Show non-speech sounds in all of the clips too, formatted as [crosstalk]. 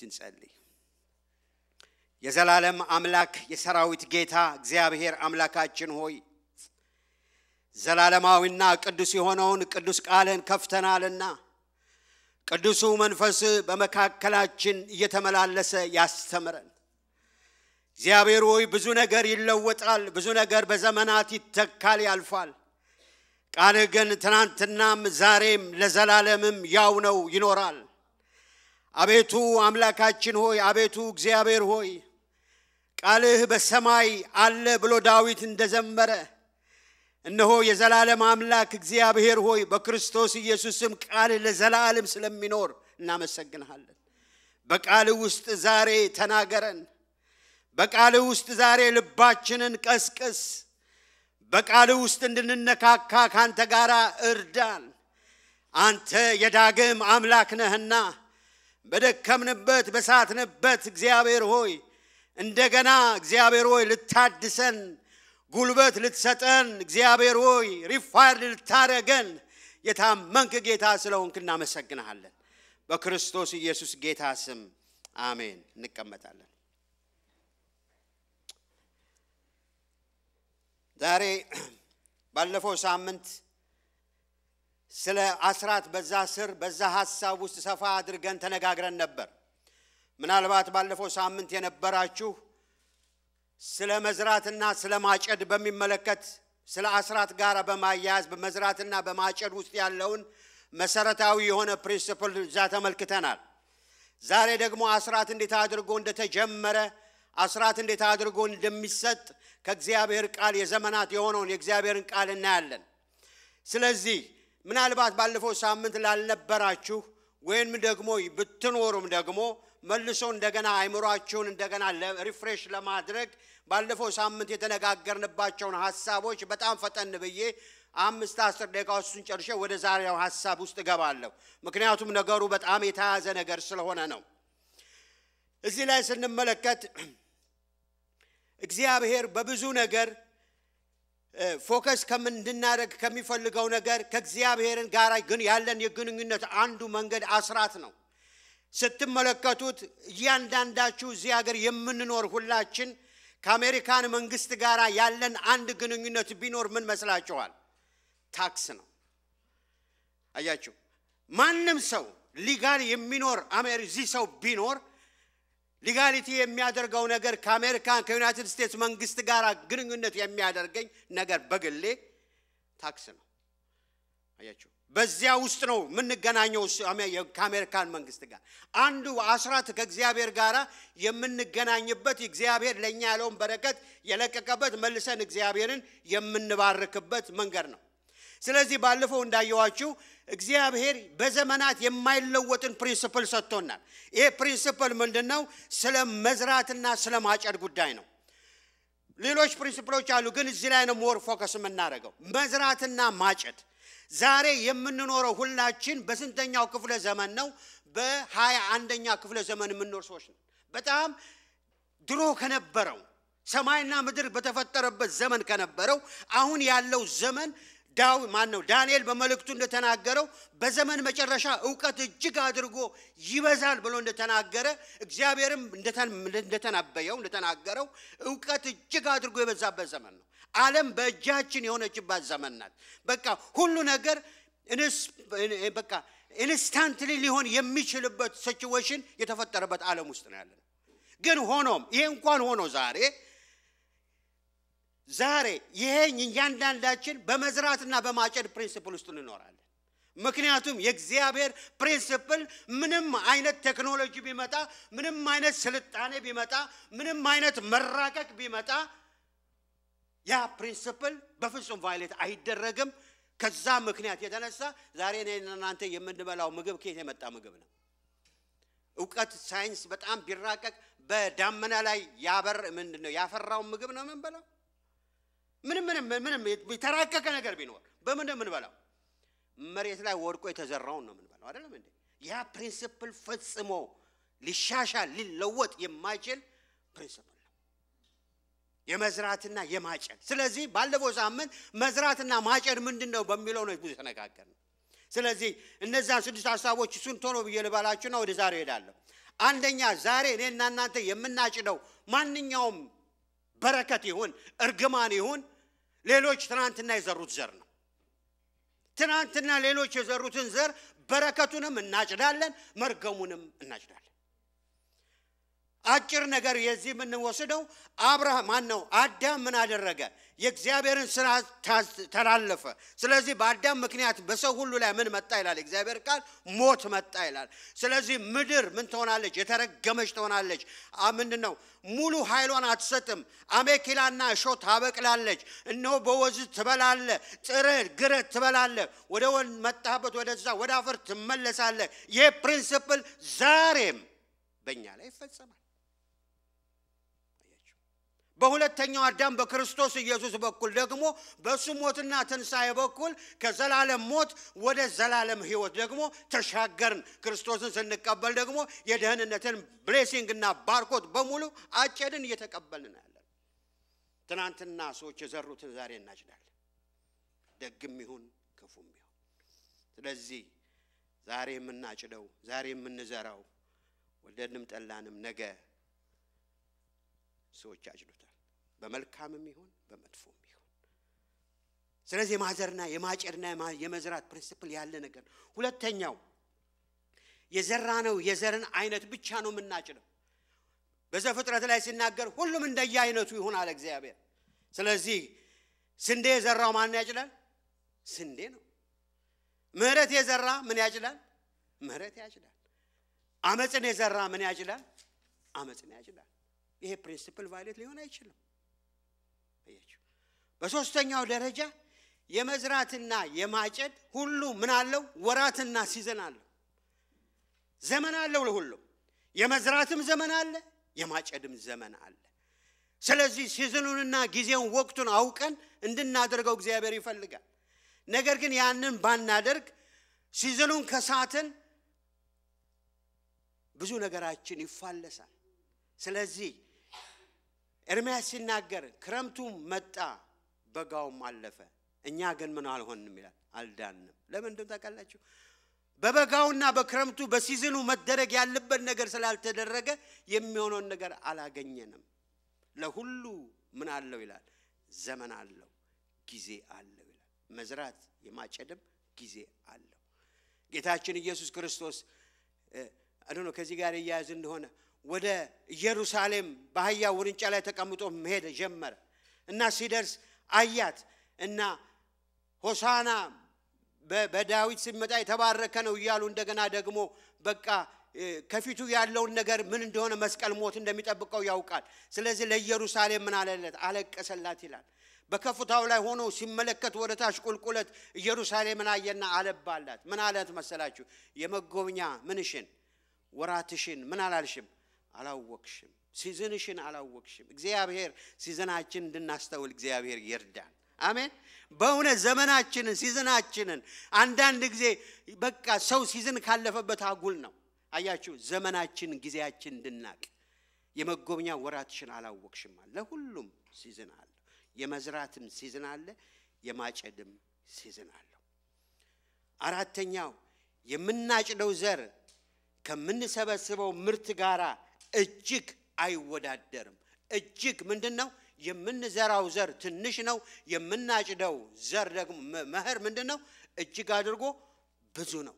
ስንጸልይ የዘላለም አምላክ የሰራዊት ጌታ እግዚአብሔር አምላካችን ሆይ ዘላለማዊና ቅዱስ የሆነውን ቅዱስ ቃልን ከፍተናልና ቅዱሱ መንፈስ በመካከላችን እየተመላለሰ ያስተምረን። እግዚአብሔር ሆይ ብዙ ነገር ይለወጣል፣ ብዙ ነገር በዘመናት ይተካል፣ ያልፋል። ቃልህ ግን ትናንትናም ዛሬም ለዘላለምም ያው ነው፣ ይኖራል። አቤቱ አምላካችን ሆይ፣ አቤቱ እግዚአብሔር ሆይ ቃልህ በሰማይ አለ ብሎ ዳዊት እንደዘመረ እነሆ የዘላለም አምላክ እግዚአብሔር ሆይ በክርስቶስ ኢየሱስም ቃል ለዘላለም ስለሚኖር እናመሰግንሃለን። በቃል ውስጥ ዛሬ ተናገረን። በቃል ውስጥ ዛሬ ልባችንን ቀስቅስ። በቃል ውስጥ እንድንነካካ ካንተ ጋር እርዳን። አንተ የዳግም አምላክ ነህና በደከምንበት በሳትንበት እግዚአብሔር ሆይ እንደገና እግዚአብሔር ሆይ ልታድሰን ጉልበት ልትሰጠን እግዚአብሔር ሆይ ሪፋይር ልታረገን የታመንክ ጌታ ስለሆንክ እናመሰግንሃለን። በክርስቶስ ኢየሱስ ጌታ ስም አሜን። እንቀመጣለን። ዛሬ ባለፈው ሳምንት ስለ አስራት በዛ ስር በዛ ሀሳብ ውስጥ ሰፋ አድርገን ተነጋግረን ነበር። ምናልባት ባለፈው ሳምንት የነበራችሁ ስለ መዝራትና ስለ ማጨድ በሚመለከት ስለ አስራት ጋር በማያያዝ በመዝራትና በማጨድ ውስጥ ያለውን መሰረታዊ የሆነ ፕሪንስፕል እዛ ተመልክተናል። ዛሬ ደግሞ አስራት እንዴት አድርጎ እንደተጀመረ አስራት እንዴት አድርጎ እንደሚሰጥ ከእግዚአብሔር ቃል የዘመናት የሆነውን የእግዚአብሔርን ቃል እናያለን። ስለዚህ ምናልባት ባለፈው ሳምንት ላልነበራችሁ ወይም ደግሞ ብትኖሩም ደግሞ መልሶ እንደገና አይምሯችሁን እንደገና ሪፍሬሽ ለማድረግ ባለፈው ሳምንት የተነጋገርንባቸውን ሀሳቦች በጣም ፈጠን ብዬ አምስት አስር ደቂቃ ውስጡን ጨርሼ ወደ ዛሬው ሀሳብ ውስጥ እገባለሁ። ምክንያቱም ነገሩ በጣም የተያዘ ነገር ስለሆነ ነው። እዚህ ላይ ስንመለከት [clears throat] እግዚአብሔር በብዙ ነገር ፎከስ ከምንድናደርግ ከሚፈልገው ነገር ከእግዚአብሔርን ጋር ግን ያለን የግንኙነት አንዱ መንገድ አስራት ነው። ስትመለከቱት እያንዳንዳችሁ እዚህ ሀገር የምንኖር ሁላችን ከአሜሪካን መንግስት ጋር ያለን አንድ ግንኙነት ቢኖር ምን መስላችኋል? ታክስ ነው። አያችሁ፣ ማንም ሰው ሊጋል የሚኖር እዚህ ሰው ቢኖር ሊጋሊቲ የሚያደርገው ነገር ከአሜሪካን ከዩናይትድ ስቴትስ መንግስት ጋር ግንኙነት የሚያደርገኝ ነገር በግሌ ታክስ ነው። አያችሁ፣ በዚያ ውስጥ ነው የምንገናኘው ከአሜሪካን መንግስት ጋር። አንዱ አስራት ከእግዚአብሔር ጋር የምንገናኝበት እግዚአብሔር ለእኛ ያለውን በረከት የለቀቀበት መልሰን እግዚአብሔርን የምንባርክበት መንገድ ነው። ስለዚህ ባለፈው እንዳየዋችሁ እግዚአብሔር በዘመናት የማይለወጥን ፕሪንስፕል ሰጥቶናል። ይሄ ፕሪንስፕል ምንድን ነው? ስለ መዝራትና ስለ ማጨድ ጉዳይ ነው። ሌሎች ፕሪንስፕሎች አሉ፣ ግን እዚህ ላይ ነው ሞር ፎከስ የምናደርገው፣ መዝራትና ማጨድ። ዛሬ የምንኖረው ሁላችን በስንተኛው ክፍለ ዘመን ነው? በሀያ አንደኛ ክፍለ ዘመን የምንኖር ሰዎች ነው። በጣም ድሮ ከነበረው ሰማይና ምድር በተፈጠረበት ዘመን ከነበረው አሁን ያለው ዘመን ዳው ማን ነው ዳንኤል በመልእክቱ እንደተናገረው በዘመን መጨረሻ እውቀት እጅግ አድርጎ ይበዛል ብሎ እንደተናገረ እግዚአብሔርም እንደተናበየው እንደተናገረው እውቀት እጅግ አድርጎ የበዛበት ዘመን ነው። ዓለም በእጃችን የሆነችባት ዘመን ናት። በቃ ሁሉ ነገር በቃ ኢንስታንትሊ ሊሆን የሚችልበት ሲቹዌሽን የተፈጠረበት ዓለም ውስጥ ነው ያለ። ግን ሆኖም ይሄ እንኳን ሆኖ ዛሬ ዛሬ ይሄን እያንዳንዳችን በመዝራትና በማጨድ ፕሪንስፕል ውስጥ እንኖራለን። ምክንያቱም የእግዚአብሔር ፕሪንስፕል ምንም አይነት ቴክኖሎጂ ቢመጣ፣ ምንም አይነት ስልጣኔ ቢመጣ፣ ምንም አይነት መራቀቅ ቢመጣ ያ ፕሪንስፕል በፍጹም ቫይሌት አይደረግም። ከዛ ምክንያት የተነሳ ዛሬ እናንተ የምንበላው ምግብ ከየት የመጣ ምግብ ነው? እውቀት ሳይንስ በጣም ቢራቀቅ በዳመና ላይ ያበር ምንድን ነው ያፈራውን ምግብ ነው የምንበላው። ምንም ምንም ምንም የተራቀቀ ነገር ቢኖር በምን የምንበላው መሬት ላይ ወድቆ የተዘራውን ነው የምንበላው አይደለም እንዴ ያ ፕሪንስፕል ፈጽሞ ሊሻሻል ሊለወጥ የማይችል ፕሪንስፕል ነው የመዝራትና የማጨድ ስለዚህ ባለፈው ሳምንት መዝራትና ማጨድ ምንድን ነው በሚለው ነው ብዙ ተነጋገር ነው ስለዚህ እነዚያን ስድስት ሀሳቦች እሱን ቶሎ ብዬ ልባላችሁና ወደ ዛሬ ሄዳለሁ አንደኛ ዛሬ እኔና እናንተ የምናጭደው ማንኛውም በረከት ይሁን እርግማን ይሁን ሌሎች ትናንትና የዘሩት ዘር ነው። ትናንትና ሌሎች የዘሩትን ዘር በረከቱንም እናጭዳለን፣ መርገሙንም እናጭዳለን። አጭር ነገር የዚህ የምንወስደው አብርሃም ማን ነው? አዳም ምን አደረገ? የእግዚአብሔርን ስራ ተላለፈ። ስለዚህ በአዳም ምክንያት በሰው ሁሉ ላይ ምን መጣ ይላል እግዚአብሔር ቃል ሞት መጣ ይላል። ስለዚህ ምድር ምን ትሆናለች? የተረገመች ትሆናለች። ምንድን ነው ሙሉ ኃይሏን አትሰጥም። አሜኬላና እሾ ታበቅላለች። እነሆ በወዝ ትበላለ፣ ጥረድ ግረት ትበላለ፣ ወደ መጣህበት ወደዛ ወደ አፈር ትመለሳለ። ይህ ፕሪንስፕል ዛሬም በእኛ ላይ ይፈጸማል። በሁለተኛው አዳም በክርስቶስ ኢየሱስ በኩል ደግሞ በእሱ ሞትና ትንሣኤ በኩል ከዘላለም ሞት ወደ ዘላለም ሕይወት ደግሞ ተሻገርን። ክርስቶስን ስንቀበል ደግሞ የደህንነትን ብሌሲንግና ባርኮት በሙሉ አጨድን፣ እየተቀበልን ያለን። ትናንትና ሰዎች የዘሩትን ዛሬ እናጭዳለን፣ ደግም ይሁን ክፉም ይሁን። ስለዚህ ዛሬ የምናጭደው ዛሬ የምንዘራው ወደድንም ጠላንም ነገ ሰዎች አጭዱታል። በመልካምም ይሁን በመጥፎም ይሁን ስለዚህ የማዘርና የማጨድና የመዝራት ፕሪንስፕል ያለ ነገር ሁለተኛው የዘራ ነው የዘርን አይነት ብቻ ነው የምናጭደው በዘፍጥረት ላይ ሲናገር ሁሉም እንደየ አይነቱ ይሁን አለ እግዚአብሔር ስለዚህ ስንዴ የዘራው ማን ያጭዳል ስንዴ ነው ምህረት የዘራ ምን ያጭዳል ምህረት ያጭዳል አመፅን የዘራ ምን ያጭዳል አመፅን ያጭዳል ይሄ ፕሪንስፕል ቫይሌት ሊሆን አይችልም በሶስተኛው ደረጃ የመዝራትና የማጨድ ሁሉ ምን አለው? ወራትና ሲዘን አለው፣ ዘመን አለው። ለሁሉም የመዝራትም ዘመን አለ፣ የማጨድም ዘመን አለ። ስለዚህ ሲዝኑንና ጊዜውን ወቅቱን አውቀን እንድናደርገው እግዚአብሔር ይፈልጋል። ነገር ግን ያንን ባናደርግ ሲዝኑን ከሳትን ብዙ ነገራችን ይፋለሳል። ስለዚህ ኤርምያስ ሲናገር ክረምቱ መጣ በጋውም አለፈ፣ እኛ ግን ምን አልሆንም ይላል፣ አልዳንም። ለምንድን ታውቃላችሁ? በበጋውና በክረምቱ በሲዝኑ መደረግ ያለበት ነገር ስላልተደረገ የሚሆነውን ነገር አላገኘንም። ለሁሉ ምን አለው ይላል፣ ዘመን አለው፣ ጊዜ አለው ይላል። መዝራት የማጨድም ጊዜ አለው። ጌታችን ኢየሱስ ክርስቶስ አዶኖ ከዚህ ጋር እያያዝ እንደሆነ ወደ ኢየሩሳሌም በአህያ ውርንጫ ላይ ተቀምጦ መሄድ ጀመረ እና ሲደርስ አያት እና ሆሳና በዳዊት ሲመጣ የተባረከ ነው እያሉ እንደገና ደግሞ በቃ ከፊቱ ያለውን ነገር ምን እንደሆነ መስቀል ሞት እንደሚጠብቀው ያውቃል። ስለዚህ ለኢየሩሳሌም ምን አለለት? አለቀሰላት ይላል። በከፍታው ላይ ሆኖ ሲመለከት ወደ ታች ቁልቁለት ኢየሩሳሌምን አየና አለባላት። ምን አለት መሰላችሁ? የመጎብኛ ምንሽን ወራትሽን ምን አላልሽም አላወቅሽም። ሲዝንሽን አላወቅሽም። እግዚአብሔር ሲዝናችን እንድናስተውል እግዚአብሔር ይርዳን። አሜን። በእውነት ዘመናችንን ሲዝናችንን አንዳንድ ጊዜ በቃ ሰው ሲዝን ካለፈበት አጉል ነው። አያችሁ፣ ዘመናችን ጊዜያችን እንድናቅ የመጎብኛ ወራትሽን አላወቅሽም አለ። ለሁሉም ሲዝን አለ። የመዝራትም ሲዝን አለ፣ የማጨድም ሲዝን አለው። አራተኛው የምናጭደው ዘር ከምንሰበስበው ምርት ጋራ እጅግ አይወዳደርም። እጅግ ምንድን ነው? የምንዘራው ዘር ትንሽ ነው። የምናጭደው ዘር ደግሞ መኸር ምንድን ነው? እጅግ አድርጎ ብዙ ነው።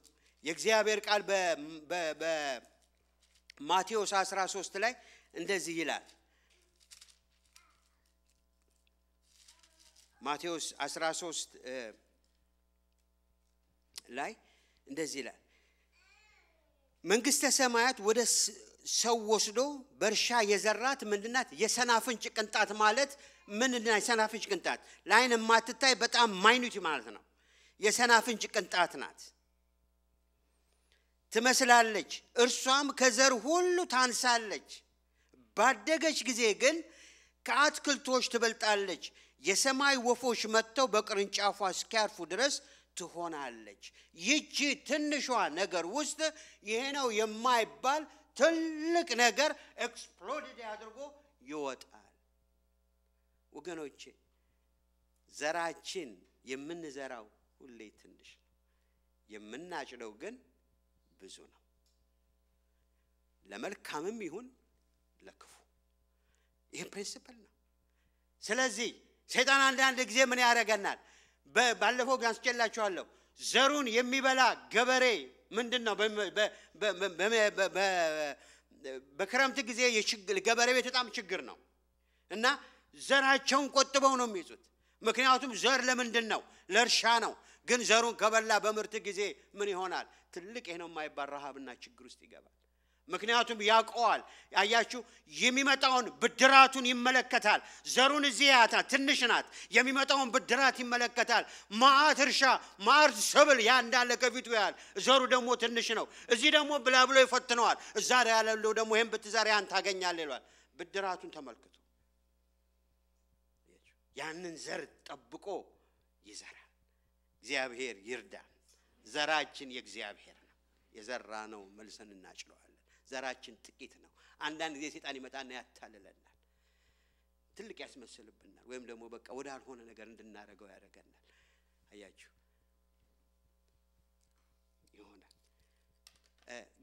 የእግዚአብሔር ቃል በማቴዎስ 13 ላይ እንደዚህ ይላል። ማቴዎስ 13 ላይ እንደዚህ ይላል መንግሥተ ሰማያት ሰው ወስዶ በእርሻ የዘራት ምንድናት? የሰናፍንጭ ቅንጣት ማለት ምንድና? የሰናፍንጭ ቅንጣት ለአይን የማትታይ በጣም ማይኑቲ ማለት ነው። የሰናፍንጭ ቅንጣት ናት ትመስላለች። እርሷም ከዘር ሁሉ ታንሳለች። ባደገች ጊዜ ግን ከአትክልቶች ትበልጣለች። የሰማይ ወፎች መጥተው በቅርንጫፏ እስኪያርፉ ድረስ ትሆናለች። ይቺ ትንሿ ነገር ውስጥ ይሄ ነው የማይባል ትልቅ ነገር ኤክስፕሎድድ አድርጎ ይወጣል። ወገኖቼ ዘራችን የምንዘራው ሁሌ ትንሽ ነው፣ የምናጭደው ግን ብዙ ነው። ለመልካምም ይሁን ለክፉ ይህ ፕሪንስፕል ነው። ስለዚህ ሰይጣን አንዳንድ ጊዜ ምን ያደርገናል? ባለፈው አንስቼላችኋለሁ። ዘሩን የሚበላ ገበሬ ምንድን ነው? በክረምት ጊዜ ገበሬ ቤት በጣም ችግር ነው እና ዘራቸውን ቆጥበው ነው የሚይዙት። ምክንያቱም ዘር ለምንድን ነው? ለእርሻ ነው። ግን ዘሩን ከበላ በምርት ጊዜ ምን ይሆናል? ትልቅ ይህ ነው የማይባል ረሃብና ችግር ውስጥ ይገባል። ምክንያቱም ያውቀዋል። አያችሁ፣ የሚመጣውን ብድራቱን ይመለከታል። ዘሩን እዚህ ያታ ትንሽ ናት። የሚመጣውን ብድራት ይመለከታል። ማአት እርሻ ማአት ሰብል ያ እንዳለ ከፊቱ ያል ዘሩ ደግሞ ትንሽ ነው። እዚህ ደግሞ ብላ ብሎ ይፈትነዋል። እዛ ያለው ደግሞ ይህን ብትዘር ያን ታገኛል ይሏል። ብድራቱን ተመልክቱ። ያንን ዘር ጠብቆ ይዘራል። እግዚአብሔር ይርዳ። ዘራችን የእግዚአብሔር ነው። የዘራ ነው መልሰን እናጭለዋል። ዘራችን ጥቂት ነው። አንዳንድ ጊዜ ሴጣን ይመጣና ያታልለናል፣ ትልቅ ያስመስልብናል፣ ወይም ደግሞ በቃ ወዳልሆነ ነገር እንድናደርገው ያደርገናል። አያችሁ ይሆናል።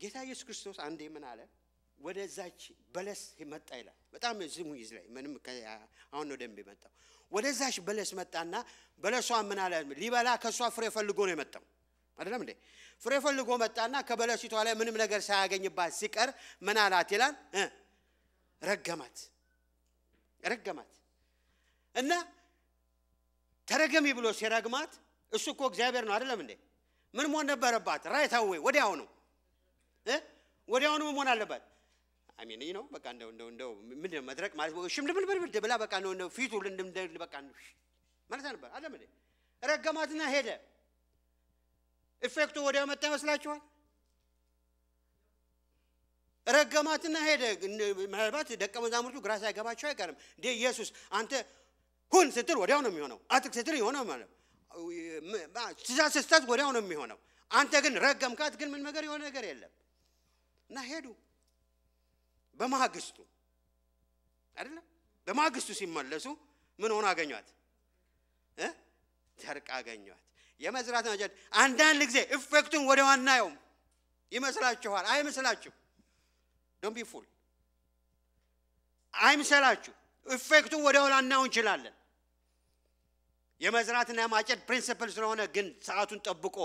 ጌታ ኢየሱስ ክርስቶስ አንዴ ምን አለ? ወደዛች በለስ መጣ ይላል። በጣም ዝሙ ይዝ ላይ ምንም አሁን ነው ደንብ የመጣው። ወደዛች በለስ መጣና በለሷ ምን አለ? ሊበላ ከእሷ ፍሬ ፈልጎ ነው የመጣው አይደለም እንዴ? ፍሬ ፈልጎ መጣና ከበለሲቷ ላይ ምንም ነገር ሳያገኝባት ሲቀር ምን አላት ይላል ረገማት ረገማት እና ተረገሚ ብሎ ሲረግማት እሱ እኮ እግዚአብሔር ነው አይደለም እንዴ ምን መሆን ነበረባት ወዲያው ነው ወዲያውኑ መሆን አለባት አሚን ነው በቃ እንደው እንደው እንደው ምን መድረቅ ማለት ሽምድምድምድ ብላ በቃ ነው ፊቱ ልንድምድ በቃ ማለት ነበር አይደለም እንዴ ረገማትና ሄደ ኢፌክቱ ወዲያ መጣ ይመስላችኋል? ረገማትና ሄደ። ምናልባት ደቀ መዛሙርቱ ግራ ሳይገባቸው አይቀርም። እንዴ ኢየሱስ አንተ ሁን ስትል ወዲያው ነው የሚሆነው። አትክ ስትል የሆነው ማለት ትእዛዝ ስትሰጥ ወዲያው ነው የሚሆነው። አንተ ግን ረገምካት፣ ግን ምን ነገር የሆነ ነገር የለም እና ሄዱ። በማግስቱ አይደለም በማግስቱ ሲመለሱ ምን ሆኖ አገኟት? ደርቅ አገኟት። የመዝራት መጀድ አንዳንድ ጊዜ ኢፌክቱን ወደ ዋናየውም ይመስላችኋል። አይመስላችሁ። ዶንት ቢ ፉል አይምሰላችሁ። ኢፌክቱን ወደ ዋናው እንችላለን። የመዝራትና የማጨድ ፕሪንስፕል ስለሆነ ግን ሰዓቱን ጠብቆ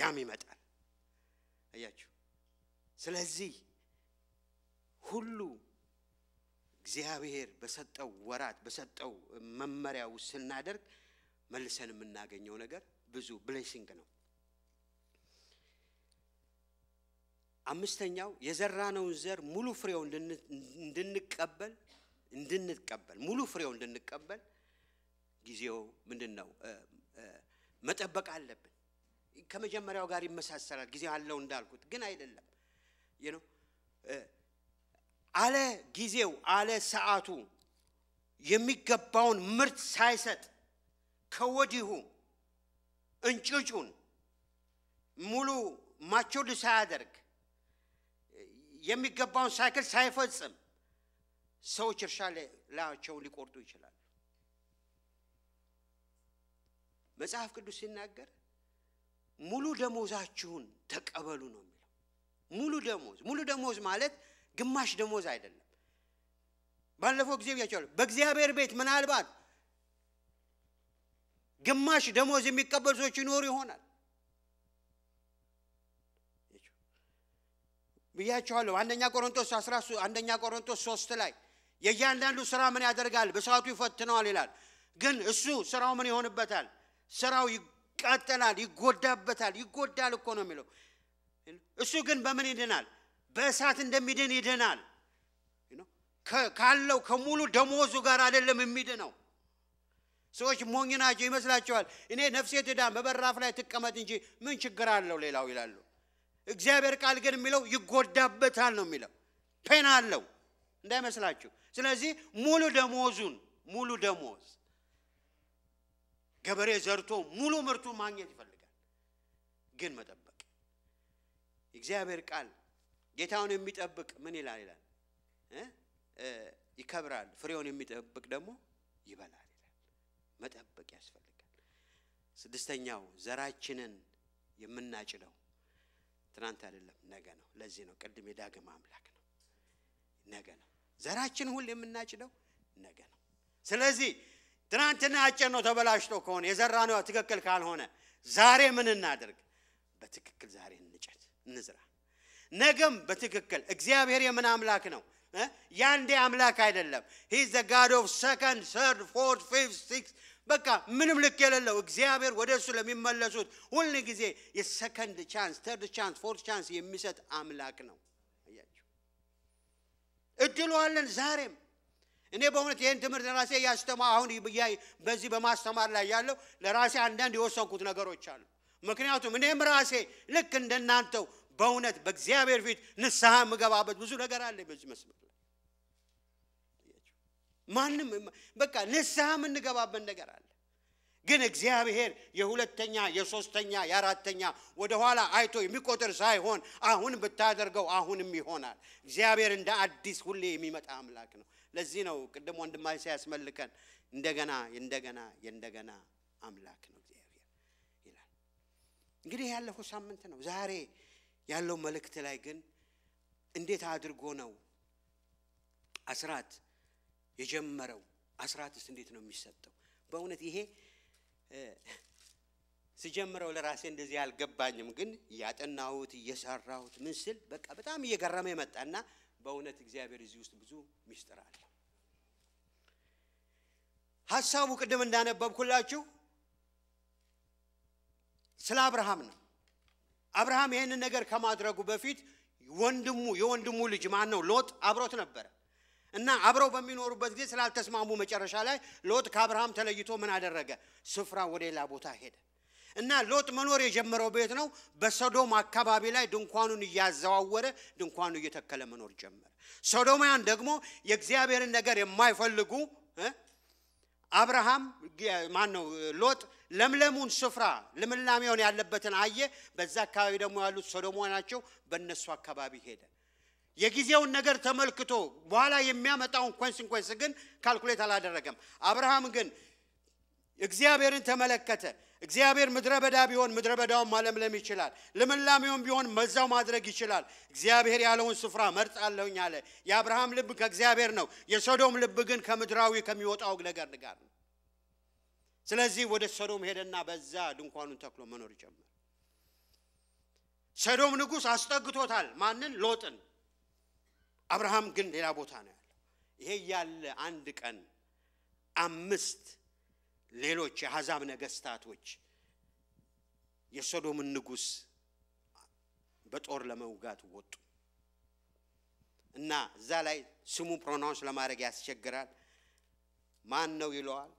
ያም ይመጣል። አያችሁ። ስለዚህ ሁሉ እግዚአብሔር በሰጠው ወራት በሰጠው መመሪያ ውስጥ ስናደርግ መልሰን የምናገኘው ነገር ብዙ ብሌሲንግ ነው። አምስተኛው የዘራነውን ዘር ሙሉ ፍሬውን እንድንቀበል እንድንቀበል ሙሉ ፍሬውን እንድንቀበል ጊዜው ምንድን ነው መጠበቅ አለብን። ከመጀመሪያው ጋር ይመሳሰላል። ጊዜ አለው እንዳልኩት ግን አይደለም ነው አለ ጊዜው አለ ሰዓቱ የሚገባውን ምርት ሳይሰጥ ከወዲሁ እንጭጩን ሙሉ ማቾድ ሳያደርግ የሚገባውን ሳይክል ሳይፈጽም ሰዎች እርሻ ላያቸውን ሊቆርጡ ይችላሉ። መጽሐፍ ቅዱስ ሲናገር ሙሉ ደሞዛችሁን ተቀበሉ ነው የሚለው። ሙሉ ደሞዝ ሙሉ ደሞዝ ማለት ግማሽ ደሞዝ አይደለም። ባለፈው ጊዜ ብያቸዋለሁ። በእግዚአብሔር ቤት ምናልባት ግማሽ ደሞዝ የሚቀበል ሰዎች ይኖሩ ይሆናል ብያቸዋለሁ። አንደኛ ቆሮንቶስ አስራ አንደኛ ቆሮንቶስ ሶስት ላይ የእያንዳንዱ ስራ ምን ያደርጋል? በሰዓቱ ይፈትነዋል ይላል። ግን እሱ ስራው ምን ይሆንበታል? ስራው ይቃጠላል፣ ይጎዳበታል። ይጎዳል እኮ ነው የሚለው። እሱ ግን በምን ይድናል? በእሳት እንደሚድን ይድናል። ካለው ከሙሉ ደሞዙ ጋር አይደለም የሚድነው። ሰዎች ሞኝ ናቸው ይመስላቸዋል። እኔ ነፍሴ ትዳ በበራፍ ላይ ትቀመጥ እንጂ ምን ችግር አለው ሌላው ይላሉ። እግዚአብሔር ቃል ግን የሚለው ይጎዳበታል ነው የሚለው ፔን አለው እንዳይመስላችሁ። ስለዚህ ሙሉ ደሞዙን ሙሉ ደሞዝ ገበሬ ዘርቶ ሙሉ ምርቱን ማግኘት ይፈልጋል፣ ግን መጠበቅ እግዚአብሔር ቃል ጌታውን የሚጠብቅ ምን ይላል ይላል ይከብራል፣ ፍሬውን የሚጠብቅ ደግሞ ይበላል። መጠበቅ ያስፈልጋል። ስድስተኛው ዘራችንን የምናጭደው ትናንት አይደለም ነገ ነው። ለዚህ ነው ቅድም የዳግም አምላክ ነው ነገ ነው። ዘራችን ሁሉ የምናጭደው ነገ ነው። ስለዚህ ትናንትና ነው ተበላሽቶ ከሆነ ነው ትክክል ካልሆነ ዛሬ ምን እናደርግ? በትክክል ዛሬ እንጨት እንዝራ። ነገም በትክክል እግዚአብሔር የምን አምላክ ነው? ያንዴ አምላክ አይደለም። ሂ ዘ ጋድ ኦፍ ሰከንድ ሰርድ ፎርት ፊፍት ሲክስ በቃ ምንም ልክ የሌለው እግዚአብሔር ወደ እሱ ለሚመለሱት ሁል ጊዜ የሰከንድ ቻንስ፣ ተርድ ቻንስ፣ ፎርት ቻንስ የሚሰጥ አምላክ ነው። አያችሁ እድለዋለን ዛሬም እኔ በእውነት ይህን ትምህርት ለራሴ እያስተማ አሁን በዚህ በማስተማር ላይ ያለው ለራሴ አንዳንድ የወሰንኩት ነገሮች አሉ። ምክንያቱም እኔም ራሴ ልክ እንደናንተው በእውነት በእግዚአብሔር ፊት ንስሐ የምገባበት ብዙ ነገር አለ በዚህ መስመር ማንም በቃ ንስሐ የምንገባበት ነገር አለ። ግን እግዚአብሔር የሁለተኛ የሶስተኛ የአራተኛ ወደ ኋላ አይቶ የሚቆጥር ሳይሆን አሁን ብታደርገው አሁንም ይሆናል። እግዚአብሔር እንደ አዲስ ሁሌ የሚመጣ አምላክ ነው። ለዚህ ነው ቅድም ወንድማ ሲያስመልከን እንደገና እንደገና እንደገና አምላክ ነው እግዚአብሔር ይላል። እንግዲህ ያለፈው ሳምንት ነው። ዛሬ ያለው መልእክት ላይ ግን እንዴት አድርጎ ነው አስራት የጀመረው አስራትስ እንዴት ነው የሚሰጠው? በእውነት ይሄ ስጀምረው ለራሴ እንደዚህ አልገባኝም፣ ግን እያጠናሁት እየሰራሁት ምን ስል በቃ በጣም እየገረመ የመጣና በእውነት እግዚአብሔር እዚህ ውስጥ ብዙ ሚስጥር አለ። ሀሳቡ ቅድም እንዳነበብኩላችሁ ስለ አብርሃም ነው። አብርሃም ይህንን ነገር ከማድረጉ በፊት ወንድሙ የወንድሙ ልጅ ማን ነው ሎጥ አብሮት ነበረ። እና አብረው በሚኖሩበት ጊዜ ስላልተስማሙ መጨረሻ ላይ ሎጥ ከአብርሃም ተለይቶ ምን አደረገ? ስፍራ ወደ ሌላ ቦታ ሄደ። እና ሎጥ መኖር የጀመረው ቤት ነው። በሶዶም አካባቢ ላይ ድንኳኑን እያዘዋወረ ድንኳኑ እየተከለ መኖር ጀመረ። ሶዶማውያን ደግሞ የእግዚአብሔርን ነገር የማይፈልጉ አብርሃም ማን ነው? ሎጥ ለምለሙን ስፍራ ልምላሜውን ያለበትን አየ። በዛ አካባቢ ደግሞ ያሉት ሶዶማውያን ናቸው። በእነሱ አካባቢ ሄደ። የጊዜውን ነገር ተመልክቶ በኋላ የሚያመጣውን ኮንስንኮንስ ግን ካልኩሌት አላደረገም። አብርሃም ግን እግዚአብሔርን ተመለከተ። እግዚአብሔር ምድረ በዳ ቢሆን ምድረ በዳውን ማለምለም ይችላል፣ ልምላሜውን ቢሆን መዛው ማድረግ ይችላል። እግዚአብሔር ያለውን ስፍራ መርጣለሁኝ አለ። የአብርሃም ልብ ከእግዚአብሔር ነው። የሶዶም ልብ ግን ከምድራዊ ከሚወጣው ነገር ጋር ነው። ስለዚህ ወደ ሶዶም ሄደና በዛ ድንኳኑን ተክሎ መኖር ጀመረ። ሶዶም ንጉሥ አስጠግቶታል። ማንን? ሎጥን አብርሃም ግን ሌላ ቦታ ነው ያለው። ይሄ ያለ አንድ ቀን አምስት ሌሎች የአሕዛብ ነገስታቶች የሶዶምን ንጉስ በጦር ለመውጋት ወጡ እና እዛ ላይ ስሙ ፕሮናውንስ ለማድረግ ያስቸግራል። ማን ነው ይለዋል።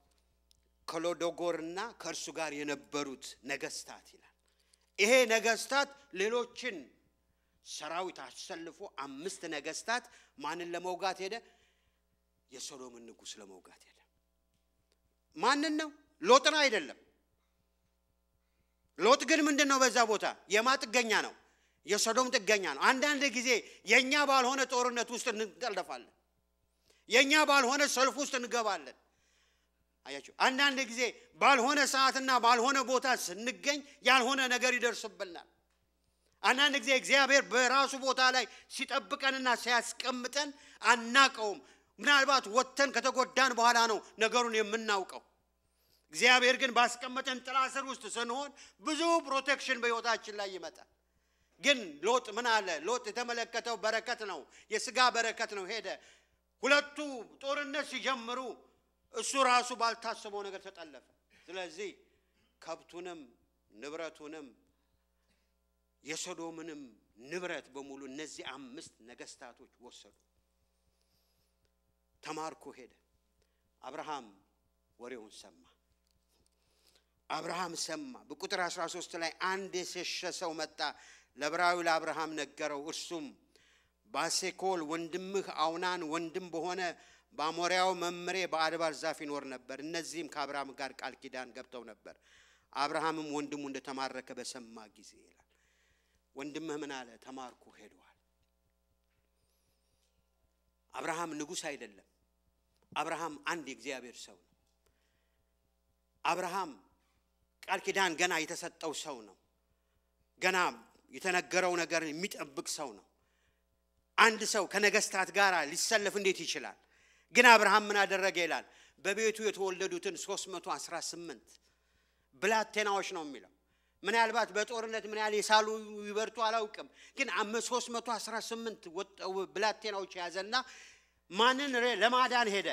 ከሎዶጎርና ከእርሱ ጋር የነበሩት ነገስታት ይላል። ይሄ ነገስታት ሌሎችን ሰራዊት አሰልፎ አምስት ነገስታት ማንን ለመውጋት ሄደ? የሶዶምን ንጉስ ለመውጋት ሄደ። ማንን ነው? ሎጥን አይደለም። ሎጥ ግን ምንድን ነው? በዛ ቦታ የማ ጥገኛ ነው? የሶዶም ጥገኛ ነው። አንዳንድ ጊዜ የእኛ ባልሆነ ጦርነት ውስጥ እንጠለፋለን። የእኛ ባልሆነ ሰልፍ ውስጥ እንገባለን። አያችሁ፣ አንዳንድ ጊዜ ባልሆነ ሰዓትና ባልሆነ ቦታ ስንገኝ ያልሆነ ነገር ይደርስብናል። አንዳንድ ጊዜ እግዚአብሔር በራሱ ቦታ ላይ ሲጠብቀንና ሲያስቀምጠን አናቀውም። ምናልባት ወጥተን ከተጎዳን በኋላ ነው ነገሩን የምናውቀው። እግዚአብሔር ግን ባስቀመጠን ጥላ ስር ውስጥ ስንሆን ብዙ ፕሮቴክሽን በሕይወታችን ላይ ይመጣል። ግን ሎጥ ምን አለ? ሎጥ የተመለከተው በረከት ነው፣ የስጋ በረከት ነው። ሄደ። ሁለቱ ጦርነት ሲጀምሩ እሱ ራሱ ባልታሰበው ነገር ተጠለፈ። ስለዚህ ከብቱንም ንብረቱንም የሶዶምንም ንብረት በሙሉ እነዚህ አምስት ነገስታቶች ወሰዱ። ተማርኮ ሄደ። አብርሃም ወሬውን ሰማ። አብርሃም ሰማ። በቁጥር 13 ላይ አንድ የሸሸ ሰው መጣ፣ ለብራዊ ለአብርሃም ነገረው። እርሱም ባሴኮል ወንድምህ አውናን ወንድም በሆነ በአሞሪያው መምሬ በአድባር ዛፍ ይኖር ነበር። እነዚህም ከአብርሃም ጋር ቃል ኪዳን ገብተው ነበር። አብርሃምም ወንድሙ እንደተማረከ በሰማ ጊዜ ይላል ወንድምህ ምን አለ? ተማርኩ ሄደዋል። አብርሃም ንጉሥ አይደለም። አብርሃም አንድ የእግዚአብሔር ሰው ነው። አብርሃም ቃል ኪዳን ገና የተሰጠው ሰው ነው። ገና የተነገረው ነገር የሚጠብቅ ሰው ነው። አንድ ሰው ከነገስታት ጋር ሊሰለፍ እንዴት ይችላል? ግን አብርሃም ምን አደረገ ይላል። በቤቱ የተወለዱትን 318 ብላቴናዎች ነው የሚለው ምናልባት በጦርነት ምን ያህል የሳሉ ይበርቱ አላውቅም፣ ግን ሶስት መቶ አስራ ስምንት ብላቴናዎች ያዘና ማንን ለማዳን ሄደ?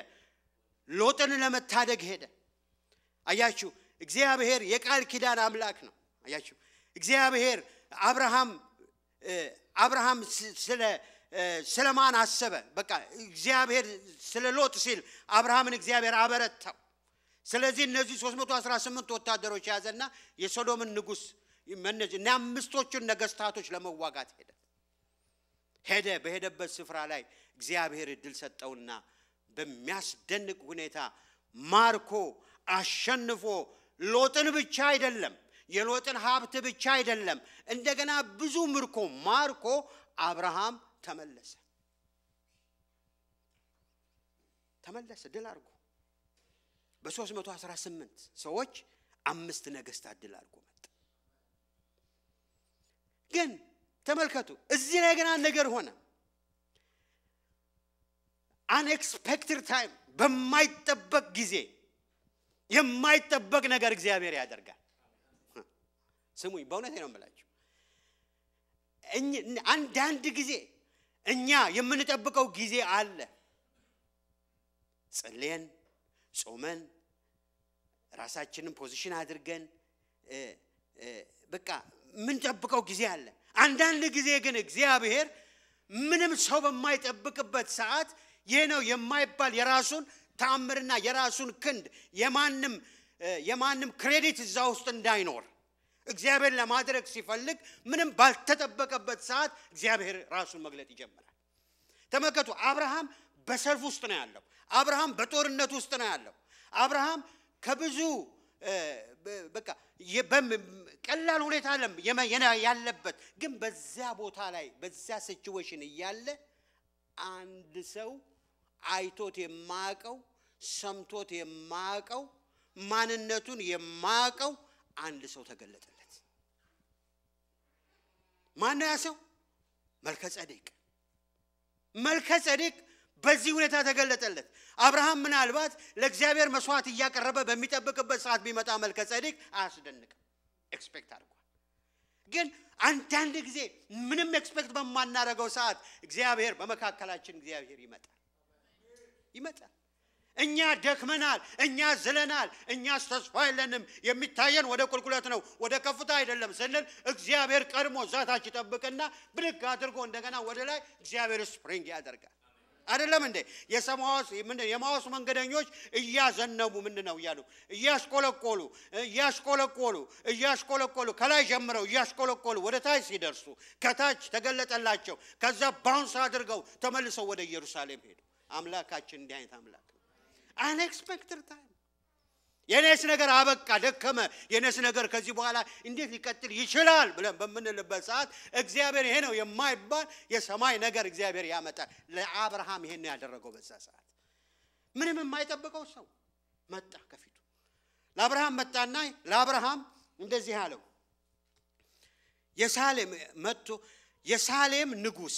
ሎጥን ለመታደግ ሄደ። አያችሁ፣ እግዚአብሔር የቃል ኪዳን አምላክ ነው። አያችሁ፣ እግዚአብሔር አብርሃም አብርሃም ስለ ስለማን አሰበ? በቃ እግዚአብሔር ስለ ሎጥ ሲል አብርሃምን እግዚአብሔር አበረታው። ስለዚህ እነዚህ 318 ወታደሮች የያዘና የሶዶምን ንጉስ መነጅ እና አምስቶቹን ነገስታቶች ለመዋጋት ሄደ ሄደ በሄደበት ስፍራ ላይ እግዚአብሔር እድል ሰጠውና በሚያስደንቅ ሁኔታ ማርኮ አሸንፎ ሎጥን ብቻ አይደለም የሎጥን ሀብት ብቻ አይደለም፣ እንደገና ብዙ ምርኮ ማርኮ አብርሃም ተመለሰ ተመለሰ ድል አድርጎ በ318 ሰዎች አምስት ነገስታት ድል አድርጎ መጣ። ግን ተመልከቱ፣ እዚህ ላይ ግን አንድ ነገር ሆነ። አንኤክስፔክትድ ታይም፣ በማይጠበቅ ጊዜ የማይጠበቅ ነገር እግዚአብሔር ያደርጋል። ስሙኝ፣ በእውነቴ ነው የምላችሁ። አንዳንድ ጊዜ እኛ የምንጠብቀው ጊዜ አለ። ጸልየን ጾመን ራሳችንን ፖዚሽን አድርገን በቃ ምንጠብቀው ጊዜ አለ። አንዳንድ ጊዜ ግን እግዚአብሔር ምንም ሰው በማይጠብቅበት ሰዓት ይህ ነው የማይባል የራሱን ተአምርና የራሱን ክንድ የማንም የማንም ክሬዲት እዛ ውስጥ እንዳይኖር እግዚአብሔር ለማድረግ ሲፈልግ ምንም ባልተጠበቀበት ሰዓት እግዚአብሔር ራሱን መግለጥ ይጀምራል። ተመልከቱ፣ አብርሃም በሰልፍ ውስጥ ነው ያለው። አብርሃም በጦርነት ውስጥ ነው ያለው። አብርሃም ከብዙ በቃ ቀላል ሁኔታ አለም ያለበት ግን በዚያ ቦታ ላይ በዚያ ሲቹዌሽን እያለ አንድ ሰው አይቶት የማያውቀው ሰምቶት የማያውቀው ማንነቱን የማያውቀው አንድ ሰው ተገለጠለት። ማን ያ ሰው? መልከ ጸዴቅ መልከ ጸዴቅ በዚህ ሁኔታ ተገለጠለት። አብርሃም ምናልባት ለእግዚአብሔር መስዋዕት እያቀረበ በሚጠብቅበት ሰዓት ቢመጣ መልከ ጸዲቅ አያስደንቅም፣ ኤክስፔክት አድርጓል። ግን አንዳንድ ጊዜ ምንም ኤክስፔክት በማናደርገው ሰዓት እግዚአብሔር በመካከላችን እግዚአብሔር ይመጣል ይመጣል። እኛ ደክመናል፣ እኛ ዝለናል፣ እኛስ ተስፋ የለንም፣ የሚታየን ወደ ቁልቁለት ነው፣ ወደ ከፍታ አይደለም ስንል እግዚአብሔር ቀድሞ እዛታች ይጠብቅና ብድግ አድርጎ እንደገና ወደ ላይ እግዚአብሔር ስፕሪንግ ያደርጋል። አይደለም እንዴ? የሰማዋስ የሰማዎስ የማዋስ መንገደኞች እያዘነቡ ምንድን ነው እያሉ እያሽቆለቆሉ እያሽቆለቆሉ እያሽቆለቆሉ ከላይ ጀምረው እያሽቆለቆሉ ወደ ታች ሲደርሱ ከታች ተገለጠላቸው። ከዛ ባውንስ አድርገው ተመልሰው ወደ ኢየሩሳሌም ሄዱ። አምላካችን እንዲህ አይነት አምላክ አንኤክስፔክትድ ታይም የኔስ ነገር አበቃ፣ ደከመ፣ የኔስ ነገር ከዚህ በኋላ እንዴት ሊቀጥል ይችላል ብለን በምንልበት ሰዓት እግዚአብሔር ይሄ ነው የማይባል የሰማይ ነገር እግዚአብሔር ያመጣል። ለአብርሃም ይሄን ያደረገው በዛ ሰዓት ምንም የማይጠብቀው ሰው መጣ ከፊቱ ለአብርሃም መጣና ለአብርሃም እንደዚህ አለው የሳሌም መጥቶ የሳሌም ንጉስ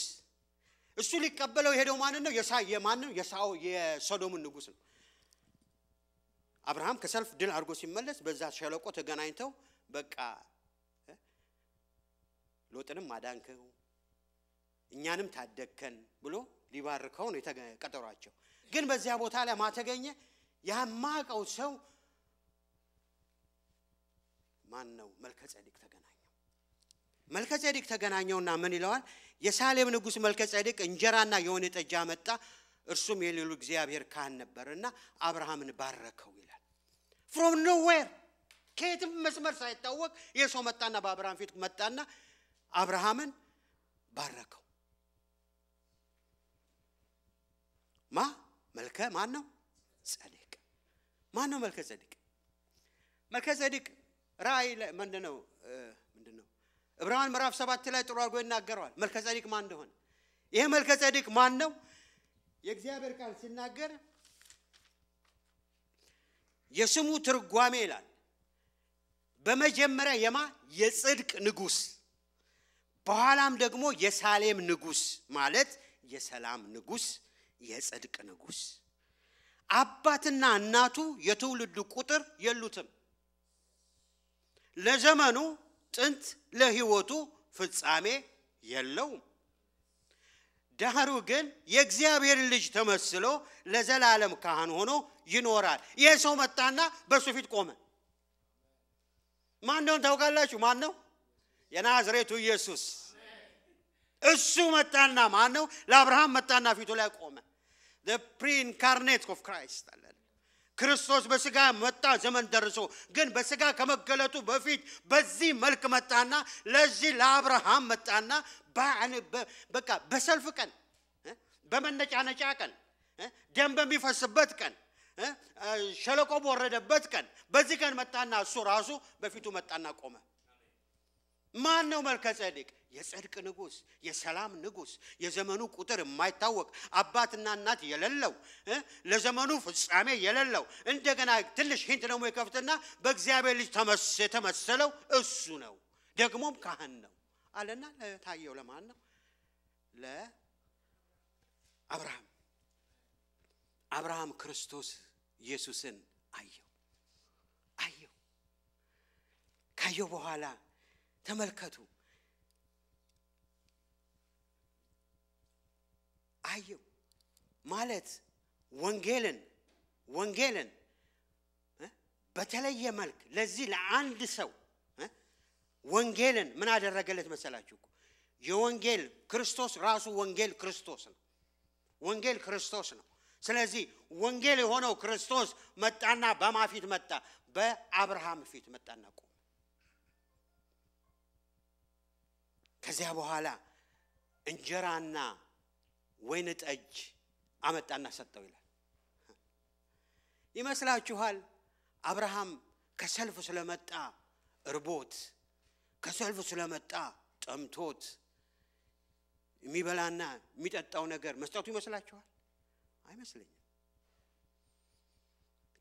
እሱ ሊቀበለው የሄደው ማንን ነው? የማን ነው? የሶዶምን ንጉስ ነው። አብርሃም ከሰልፍ ድል አድርጎ ሲመለስ በዛ ሸለቆ ተገናኝተው በቃ ሎጥንም አዳንከው እኛንም ታደግከን ብሎ ሊባርከው ነው የተቀጠሯቸው። ግን በዚያ ቦታ ላይ ማተገኘ ያማቀው ሰው ማን ነው? መልከ ጸዲቅ ተገናኘው። መልከ ጸዲቅ ተገናኘውና ምን ይለዋል? የሳሌም ንጉሥ መልከ ጸዲቅ እንጀራና የወይን ጠጅ አመጣ፣ እርሱም የሌሉ እግዚአብሔር ካህን ነበር አብርሃምን ባረከው ይላል ፍሮም ኖዌር ከየትም መስመር ሳይታወቅ የሰው መጣና በአብርሃም ፊት መጣና አብርሃምን ባረከው ማ መልከ ማን ነው ጸድቅ ማን ነው መልከ ጸድቅ መልከ ጸድቅ ራእይ ምንድነው ምንድነው ዕብራውያን ምዕራፍ ሰባት ላይ ጥሩ አድርጎ ይናገረዋል መልከ ጸድቅ ማን እንደሆነ ይህ መልከ ጸድቅ ማን ነው የእግዚአብሔር ቃል ሲናገር የስሙ ትርጓሜ ይላል በመጀመሪያ የማ የጽድቅ ንጉስ በኋላም ደግሞ የሳሌም ንጉስ ማለት የሰላም ንጉስ የጽድቅ ንጉስ አባትና እናቱ የትውልዱ ቁጥር የሉትም ለዘመኑ ጥንት ለህይወቱ ፍጻሜ የለውም ዳሩ ግን የእግዚአብሔር ልጅ ተመስሎ ለዘላለም ካህን ሆኖ ይኖራል። ይህ ሰው መጣና በእሱ ፊት ቆመ። ማን ነው ታውቃላችሁ? ማን ነው? የናዝሬቱ ኢየሱስ። እሱ መጣና ማን ነው? ለአብርሃም መጣና ፊቱ ላይ ቆመ። ፕሪኢንካርኔት ኦፍ ክራይስት አለ። ክርስቶስ በስጋ መጣ ዘመን ደርሶ፣ ግን በስጋ ከመገለጡ በፊት በዚህ መልክ መጣና ለዚህ ለአብርሃም መጣና በቃ በሰልፍ ቀን፣ በመነጫነጫ ቀን፣ ደም በሚፈስበት ቀን፣ ሸለቆ በወረደበት ቀን፣ በዚህ ቀን መጣና እሱ ራሱ በፊቱ መጣና ቆመ። ማን ነው መልከ ጼዴቅ? የጽድቅ ንጉሥ፣ የሰላም ንጉሥ፣ የዘመኑ ቁጥር የማይታወቅ አባትና እናት የሌለው ለዘመኑ ፍጻሜ የሌለው እንደገና ትንሽ ሂንት ደግሞ የከፍትና በእግዚአብሔር ልጅ የተመሰለው እሱ ነው። ደግሞም ካህን ነው። አለና ለታየው ለማን ነው? ለአብርሃም። አብርሃም ክርስቶስ ኢየሱስን አየው አየው። ካየው በኋላ ተመልከቱ፣ አየው ማለት ወንጌልን ወንጌልን በተለየ መልክ ለዚህ ለአንድ ሰው ወንጌልን ምን አደረገለት መሰላችሁ? የወንጌል ክርስቶስ ራሱ ወንጌል ክርስቶስ ነው። ወንጌል ክርስቶስ ነው። ስለዚህ ወንጌል የሆነው ክርስቶስ መጣና በማ ፊት መጣ? በአብርሃም ፊት መጣና ቆመ። ከዚያ በኋላ እንጀራና ወይን ጠጅ አመጣና ሰጠው ይላል። ይመስላችኋል አብርሃም ከሰልፍ ስለመጣ እርቦት ከሰልፍ ስለመጣ ጠምቶት የሚበላና የሚጠጣው ነገር መስጠቱ ይመስላችኋል? አይመስለኝም።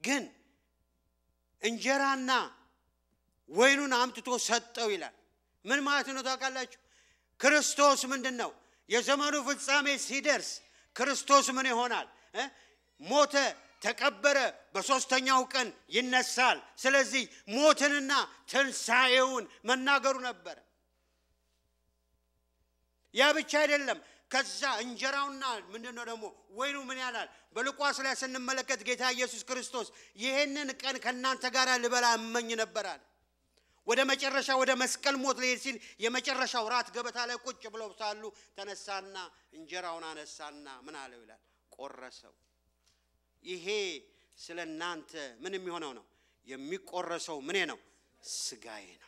ግን እንጀራና ወይኑን አምጥቶ ሰጠው ይላል። ምን ማለት ነው ታውቃላችሁ? ክርስቶስ ምንድን ነው? የዘመኑ ፍጻሜ ሲደርስ ክርስቶስ ምን ይሆናል? ሞተ ተቀበረ፣ በሶስተኛው ቀን ይነሳል። ስለዚህ ሞትንና ትንሣኤውን መናገሩ ነበረ። ያ ብቻ አይደለም። ከዛ እንጀራውና ምንድን ነው ደግሞ ወይኑ ምን ያላል? በሉቃስ ላይ ስንመለከት ጌታ ኢየሱስ ክርስቶስ ይህንን ቀን ከእናንተ ጋር ልበላ እመኝ ነበራል። ወደ መጨረሻ ወደ መስቀል ሞት ሊሄድ ሲል የመጨረሻው ራት ገበታ ላይ ቁጭ ብለው ሳሉ ተነሳና እንጀራውን አነሳና ምን አለው ይላል ቆረሰው ይሄ ስለ እናንተ ምን የሚሆነው ነው? የሚቆረሰው ምኔ ነው? ስጋዬ ነው።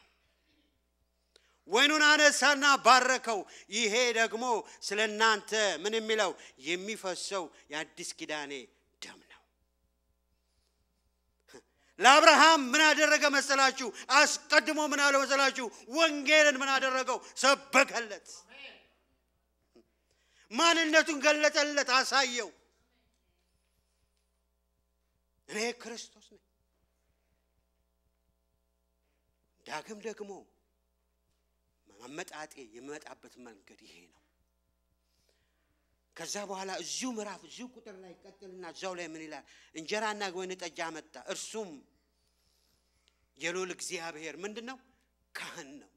ወይኑን አነሳና ባረከው። ይሄ ደግሞ ስለ እናንተ ምን የሚለው የሚፈሰው የአዲስ ኪዳኔ ደም ነው። ለአብርሃም ምን አደረገ መሰላችሁ? አስቀድሞ ምን አለ መሰላችሁ? ወንጌልን ምን አደረገው? ሰበከለት። ማንነቱን ገለጠለት፣ አሳየው። እኔ ክርስቶስ ነኝ። ዳግም ደግሞ መመጣጤ የሚመጣበት መንገድ ይሄ ነው። ከዛ በኋላ እዚሁ ምዕራፍ እዚሁ ቁጥር ላይ ቀጥልና እዛው ላይ ምን ይላል? እንጀራና ወይን ጠጅ አመጣ። እርሱም የልዑል እግዚአብሔር ምንድን ነው? ካህን ነው፣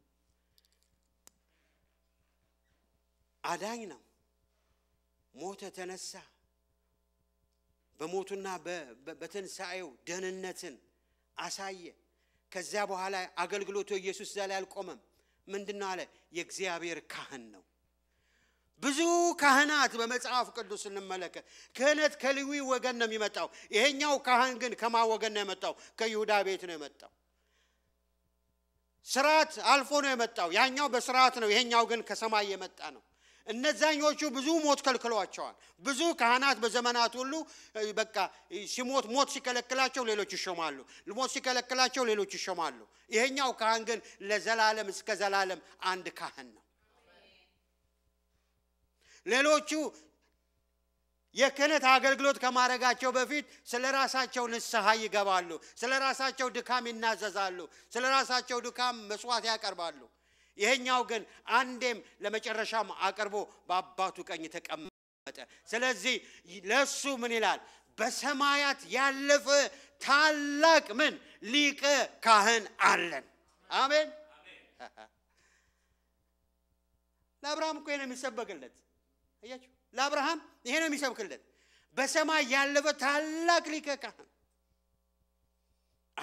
አዳኝ ነው፣ ሞተ፣ ተነሳ በሞቱና በትንሣኤው ደህንነትን አሳየ። ከዚያ በኋላ አገልግሎቱ ኢየሱስ እዛ ላይ አልቆመም። ምንድን ነው አለ? የእግዚአብሔር ካህን ነው። ብዙ ካህናት በመጽሐፍ ቅዱስ እንመለከት። ክህነት ከሌዊ ወገን ነው የሚመጣው። ይሄኛው ካህን ግን ከማ ወገን ነው የመጣው? ከይሁዳ ቤት ነው የመጣው። ስርዓት አልፎ ነው የመጣው። ያኛው በስርዓት ነው፣ ይሄኛው ግን ከሰማይ የመጣ ነው። እነዛኞቹ ብዙ ሞት ከልክሏቸዋል። ብዙ ካህናት በዘመናት ሁሉ በቃ ሲሞት ሞት ሲከለክላቸው ሌሎች ይሾማሉ፣ ሞት ሲከለክላቸው ሌሎች ይሾማሉ። ይሄኛው ካህን ግን ለዘላለም እስከ ዘላለም አንድ ካህን ነው። ሌሎቹ የክህነት አገልግሎት ከማድረጋቸው በፊት ስለ ራሳቸው ንስሐ ይገባሉ፣ ስለ ራሳቸው ድካም ይናዘዛሉ፣ ስለ ራሳቸው ድካም መስዋዕት ያቀርባሉ። ይሄኛው ግን አንዴም ለመጨረሻም አቅርቦ በአባቱ ቀኝ ተቀመጠ። ስለዚህ ለሱ ምን ይላል? በሰማያት ያለፈ ታላቅ ምን ሊቀ ካህን አለን። አሜን። ለአብርሃም እኮ ይሄ ነው የሚሰበክለት። አያችሁ፣ ለአብርሃም ይሄ ነው የሚሰብክለት። በሰማይ ያለፈ ታላቅ ሊቀ ካህን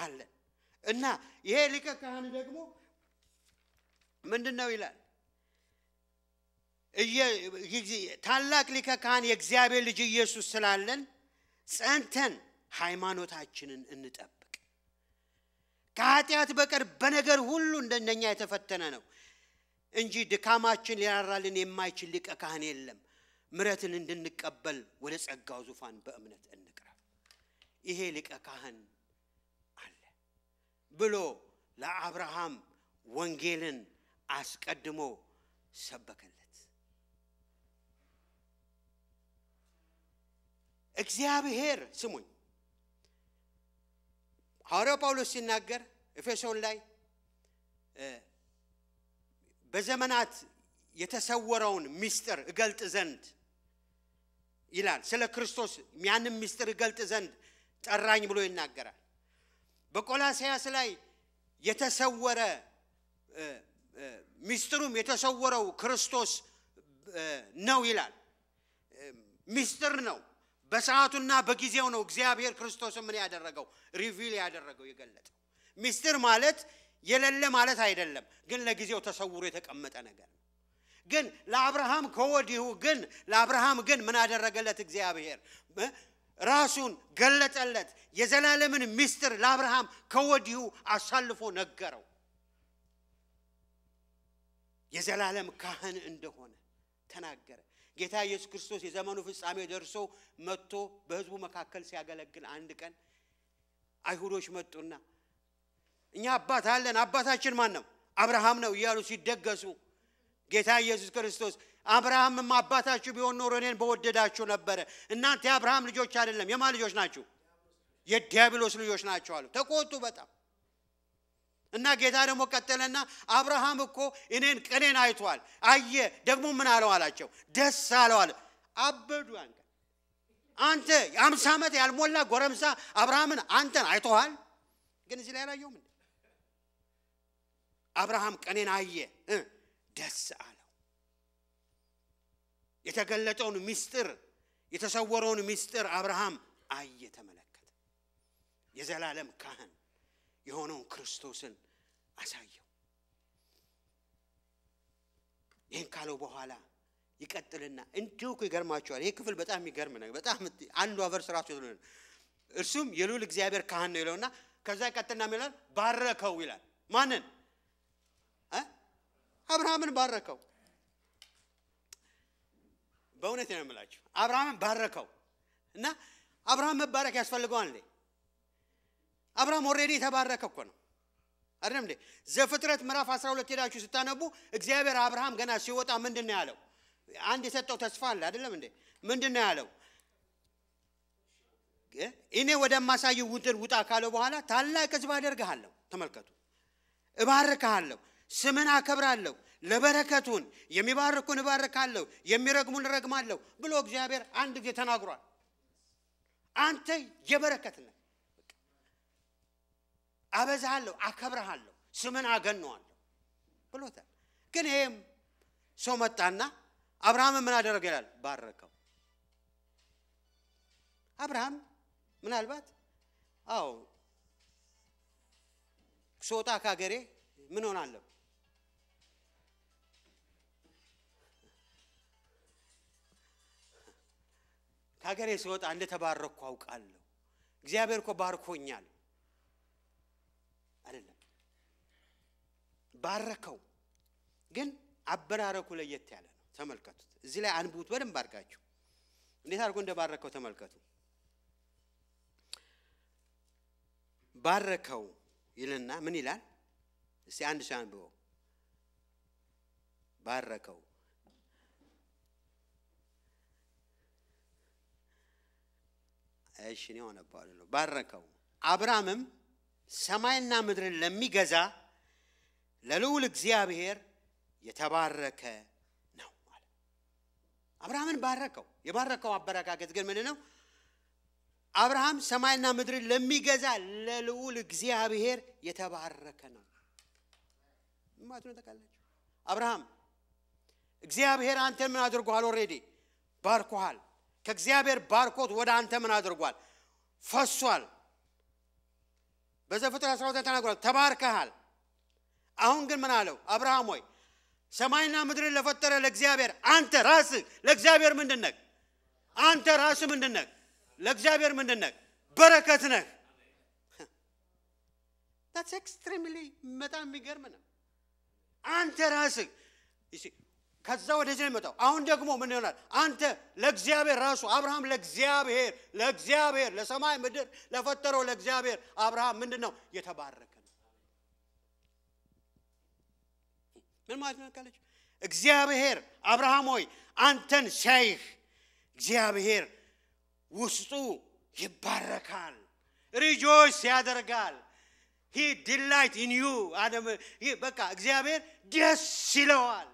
አለን እና ይሄ ሊቀ ካህን ደግሞ ምንድን ነው ይላል ታላቅ ሊቀ ካህን የእግዚአብሔር ልጅ ኢየሱስ ስላለን ጸንተን ሃይማኖታችንን እንጠብቅ ከኃጢአት በቀር በነገር ሁሉ እንደነኛ የተፈተነ ነው እንጂ ድካማችን ሊራራልን የማይችል ሊቀ ካህን የለም ምረትን እንድንቀበል ወደ ጸጋው ዙፋን በእምነት እንቅረብ ይሄ ሊቀ ካህን አለ ብሎ ለአብርሃም ወንጌልን አስቀድሞ ሰበከለት። እግዚአብሔር ስሙኝ፣ ሐዋርያው ጳውሎስ ሲናገር ኤፌሶን ላይ በዘመናት የተሰወረውን ምስጢር እገልጥ ዘንድ ይላል። ስለ ክርስቶስ ያንም ምስጢር እገልጥ ዘንድ ጠራኝ ብሎ ይናገራል። በቆላሳያስ ላይ የተሰወረ ሚስጥሩም የተሰወረው ክርስቶስ ነው ይላል። ሚስጥር ነው። በሰዓቱና በጊዜው ነው እግዚአብሔር ክርስቶስ ምን ያደረገው ሪቪል ያደረገው የገለጠው። ሚስጥር ማለት የሌለ ማለት አይደለም፣ ግን ለጊዜው ተሰውሮ የተቀመጠ ነገር ነው። ግን ለአብርሃም ከወዲሁ ግን ለአብርሃም ግን ምን አደረገለት እግዚአብሔር? ራሱን ገለጠለት። የዘላለምን ሚስጥር ለአብርሃም ከወዲሁ አሳልፎ ነገረው። የዘላለም ካህን እንደሆነ ተናገረ። ጌታ ኢየሱስ ክርስቶስ የዘመኑ ፍጻሜ ደርሶ መጥቶ በህዝቡ መካከል ሲያገለግል አንድ ቀን አይሁዶች መጡና እኛ አባት አለን፣ አባታችን ማን ነው? አብርሃም ነው እያሉ ሲደገሱ ጌታ ኢየሱስ ክርስቶስ አብርሃምም አባታችሁ ቢሆን ኖሮ እኔን በወደዳችሁ ነበረ። እናንተ የአብርሃም ልጆች አይደለም፣ የማን ልጆች ናችሁ? የዲያብሎስ ልጆች ናቸው አሉ። ተቆጡ በጣም እና ጌታ ደግሞ ቀጠለና አብርሃም እኮ እኔን ቀኔን አይቷል፣ አየ። ደግሞ ምን አለው አላቸው፣ ደስ አለው አለ። አበዱ። አንተ የአምሳ ዓመት ያልሞላ ጎረምሳ አብርሃምን አንተን አይተዋል። ግን እዚህ ላይ አላየውም። አብርሃም ቀኔን አየ፣ ደስ አለው። የተገለጠውን ምስጢር የተሰወረውን ምስጢር አብርሃም አየ፣ ተመለከተ። የዘላለም ካህን የሆነውን ክርስቶስን አሳየው። ይህን ካለው በኋላ ይቀጥልና እንዲሁ እኮ ይገርማቸዋል። ይህ ክፍል በጣም የሚገርም ነገር በጣም አንዱ ቨርስ ራሱ እርሱም የልዑል እግዚአብሔር ካህን ነው ይለውና ከዛ ይቀጥልና ይላል ባረከው ይላል። ማንን? አብርሃምን ባረከው። በእውነት ነው የምላችሁ አብርሃምን ባረከው እና አብርሃም መባረክ ያስፈልገዋል። አብርሃም ኦልሬዲ የተባረከ እኮ ነው። አይደለም እንዴ? ዘፍጥረት ምዕራፍ 12 ሄዳችሁ ስታነቡ እግዚአብሔር አብርሃም ገና ሲወጣ ምንድን ነው ያለው? አንድ የሰጠው ተስፋ አለ አይደለም እንዴ? ምንድን ነው ያለው? እኔ ወደማሳይ ውድር ውጣ ካለው በኋላ ታላቅ ህዝብ አደርግሃለሁ። ተመልከቱ፣ እባርክሃለሁ፣ ስምን አከብራለሁ፣ ለበረከቱን የሚባርኩን እባርካለሁ፣ የሚረግሙን እረግማለሁ ብሎ እግዚአብሔር አንድ ጊዜ ተናግሯል። አንተ የበረከት ነህ። አበዛሃለሁ፣ አከብረሃለሁ፣ ስምን አገነዋለሁ ብሎታል። ግን ይሄም ሰው መጣና አብርሃም ምን አደረገ ይላል? ባረከው። አብርሃም ምናልባት አዎ ስወጣ ከሀገሬ ምን ሆናለሁ ከሀገሬ ስወጣ እንደተባረኩ አውቃለሁ። እግዚአብሔር እኮ ባርኮኛል ባረከው። ግን አበራረኩ ለየት ያለ ነው። ተመልከቱት። እዚህ ላይ አንብቡት በደንብ አድርጋችሁ እንዴት አድርጎ እንደባረከው ተመልከቱ። ባረከው ይልና ምን ይላል? እስቲ አንድ ሰው አንብበው። ባረከው እሺ፣ እኔ ሆነ ባረከው። አብርሃምም ሰማይና ምድርን ለሚገዛ ለልዑል እግዚአብሔር የተባረከ ነው ማለት አብርሃምን ባረከው። የባረከው አበረካከት ግን ምን ነው? አብርሃም ሰማይና ምድርን ለሚገዛ ለልዑል እግዚአብሔር የተባረከ ነው ማለት ነው። ታውቃላችሁ አብርሃም እግዚአብሔር አንተን ምን አድርጓል? ኦልሬዲ ባርኮሃል። ከእግዚአብሔር ባርኮት ወደ አንተ ምን አድርጓል? ፈሷል። በዘፍጥረት 12 ተናግሯል። ተባርከሃል አሁን ግን ምን አለው አብርሃም ሆይ ሰማይና ምድርን ለፈጠረ ለእግዚአብሔር አንተ ራስህ ለእግዚአብሔር ምንድን ነህ? አንተ ራስህ ምንድን ነህ? ለእግዚአብሔር ምንድን ነህ? በረከት ነህ። ታትስ ኤክስትሪምሊ በጣም የሚገርም ነው። አንተ ራስህ ከዛ ወደዚህ የመጣው አሁን ደግሞ ምን ይሆናል? አንተ ለእግዚአብሔር ራሱ አብርሃም ለእግዚአብሔር ለእግዚአብሔር ለሰማይ ምድር ለፈጠረው ለእግዚአብሔር አብርሃም ምንድን ነው የተባረከ ምን ማለት ነው ካለች እግዚአብሔር አብርሃም ሆይ አንተን ሲያይህ እግዚአብሔር ውስጡ ይባረካል ሪጆይስ ያደርጋል ሂ ዲላይት ኢን ዩ አደም በቃ እግዚአብሔር ደስ ይለዋል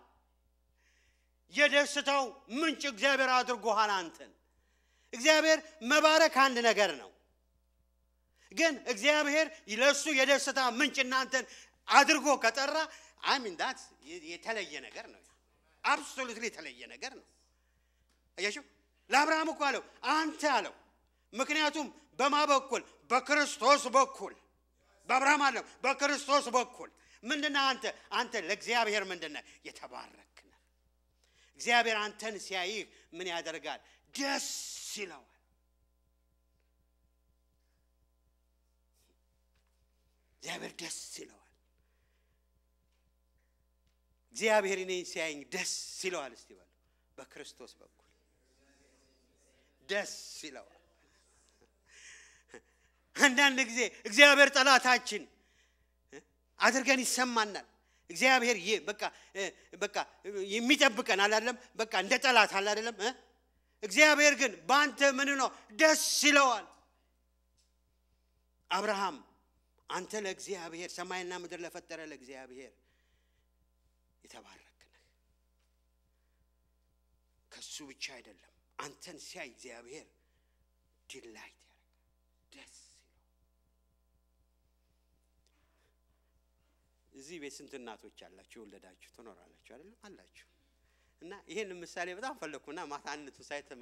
የደስታው ምንጭ እግዚአብሔር አድርጎሃል አንተን እግዚአብሔር መባረክ አንድ ነገር ነው ግን እግዚአብሔር ለእሱ የደስታ ምንጭ እናንተን አድርጎ ከጠራ አሚን ዳት የተለየ ነገር ነው። አብሶሉትሊ የተለየ ነገር ነው። አያችሁ፣ ለአብርሃም እኮ አለው አንተ አለው። ምክንያቱም በማ በኩል በክርስቶስ በኩል በአብርሃም አለው በክርስቶስ በኩል ምንድነህ አንተ አንተ ለእግዚአብሔር ምንድነህ የተባረክነ እግዚአብሔር አንተን ሲያይህ ምን ያደርጋል? ደስ ይለዋል። እግዚአብሔር ደስ ይለዋል። እግዚአብሔር እኔን ሲያየኝ ደስ ይለዋል። እስቲ በሉ በክርስቶስ በኩል ደስ ይለዋል። አንዳንድ ጊዜ እግዚአብሔር ጠላታችን አድርገን ይሰማናል። እግዚአብሔር በቃ በቃ የሚጠብቀን አላለም፣ በቃ እንደ ጠላት አላደለም። እግዚአብሔር ግን በአንተ ምን ነው ደስ ይለዋል። አብርሃም አንተ ለእግዚአብሔር ሰማይና ምድር ለፈጠረ ለእግዚአብሔር የተባረክ ነህ። ከሱ ብቻ አይደለም፣ አንተን ሲያይ እግዚአብሔር ዲላይት ያደርጋል፣ ደስ ይለው። እዚህ ቤት ስንት እናቶች አላችሁ? የወለዳችሁ ትኖራላችሁ አይደለም? አላችሁ። እና ይህን ምሳሌ በጣም ፈለግኩና ማታ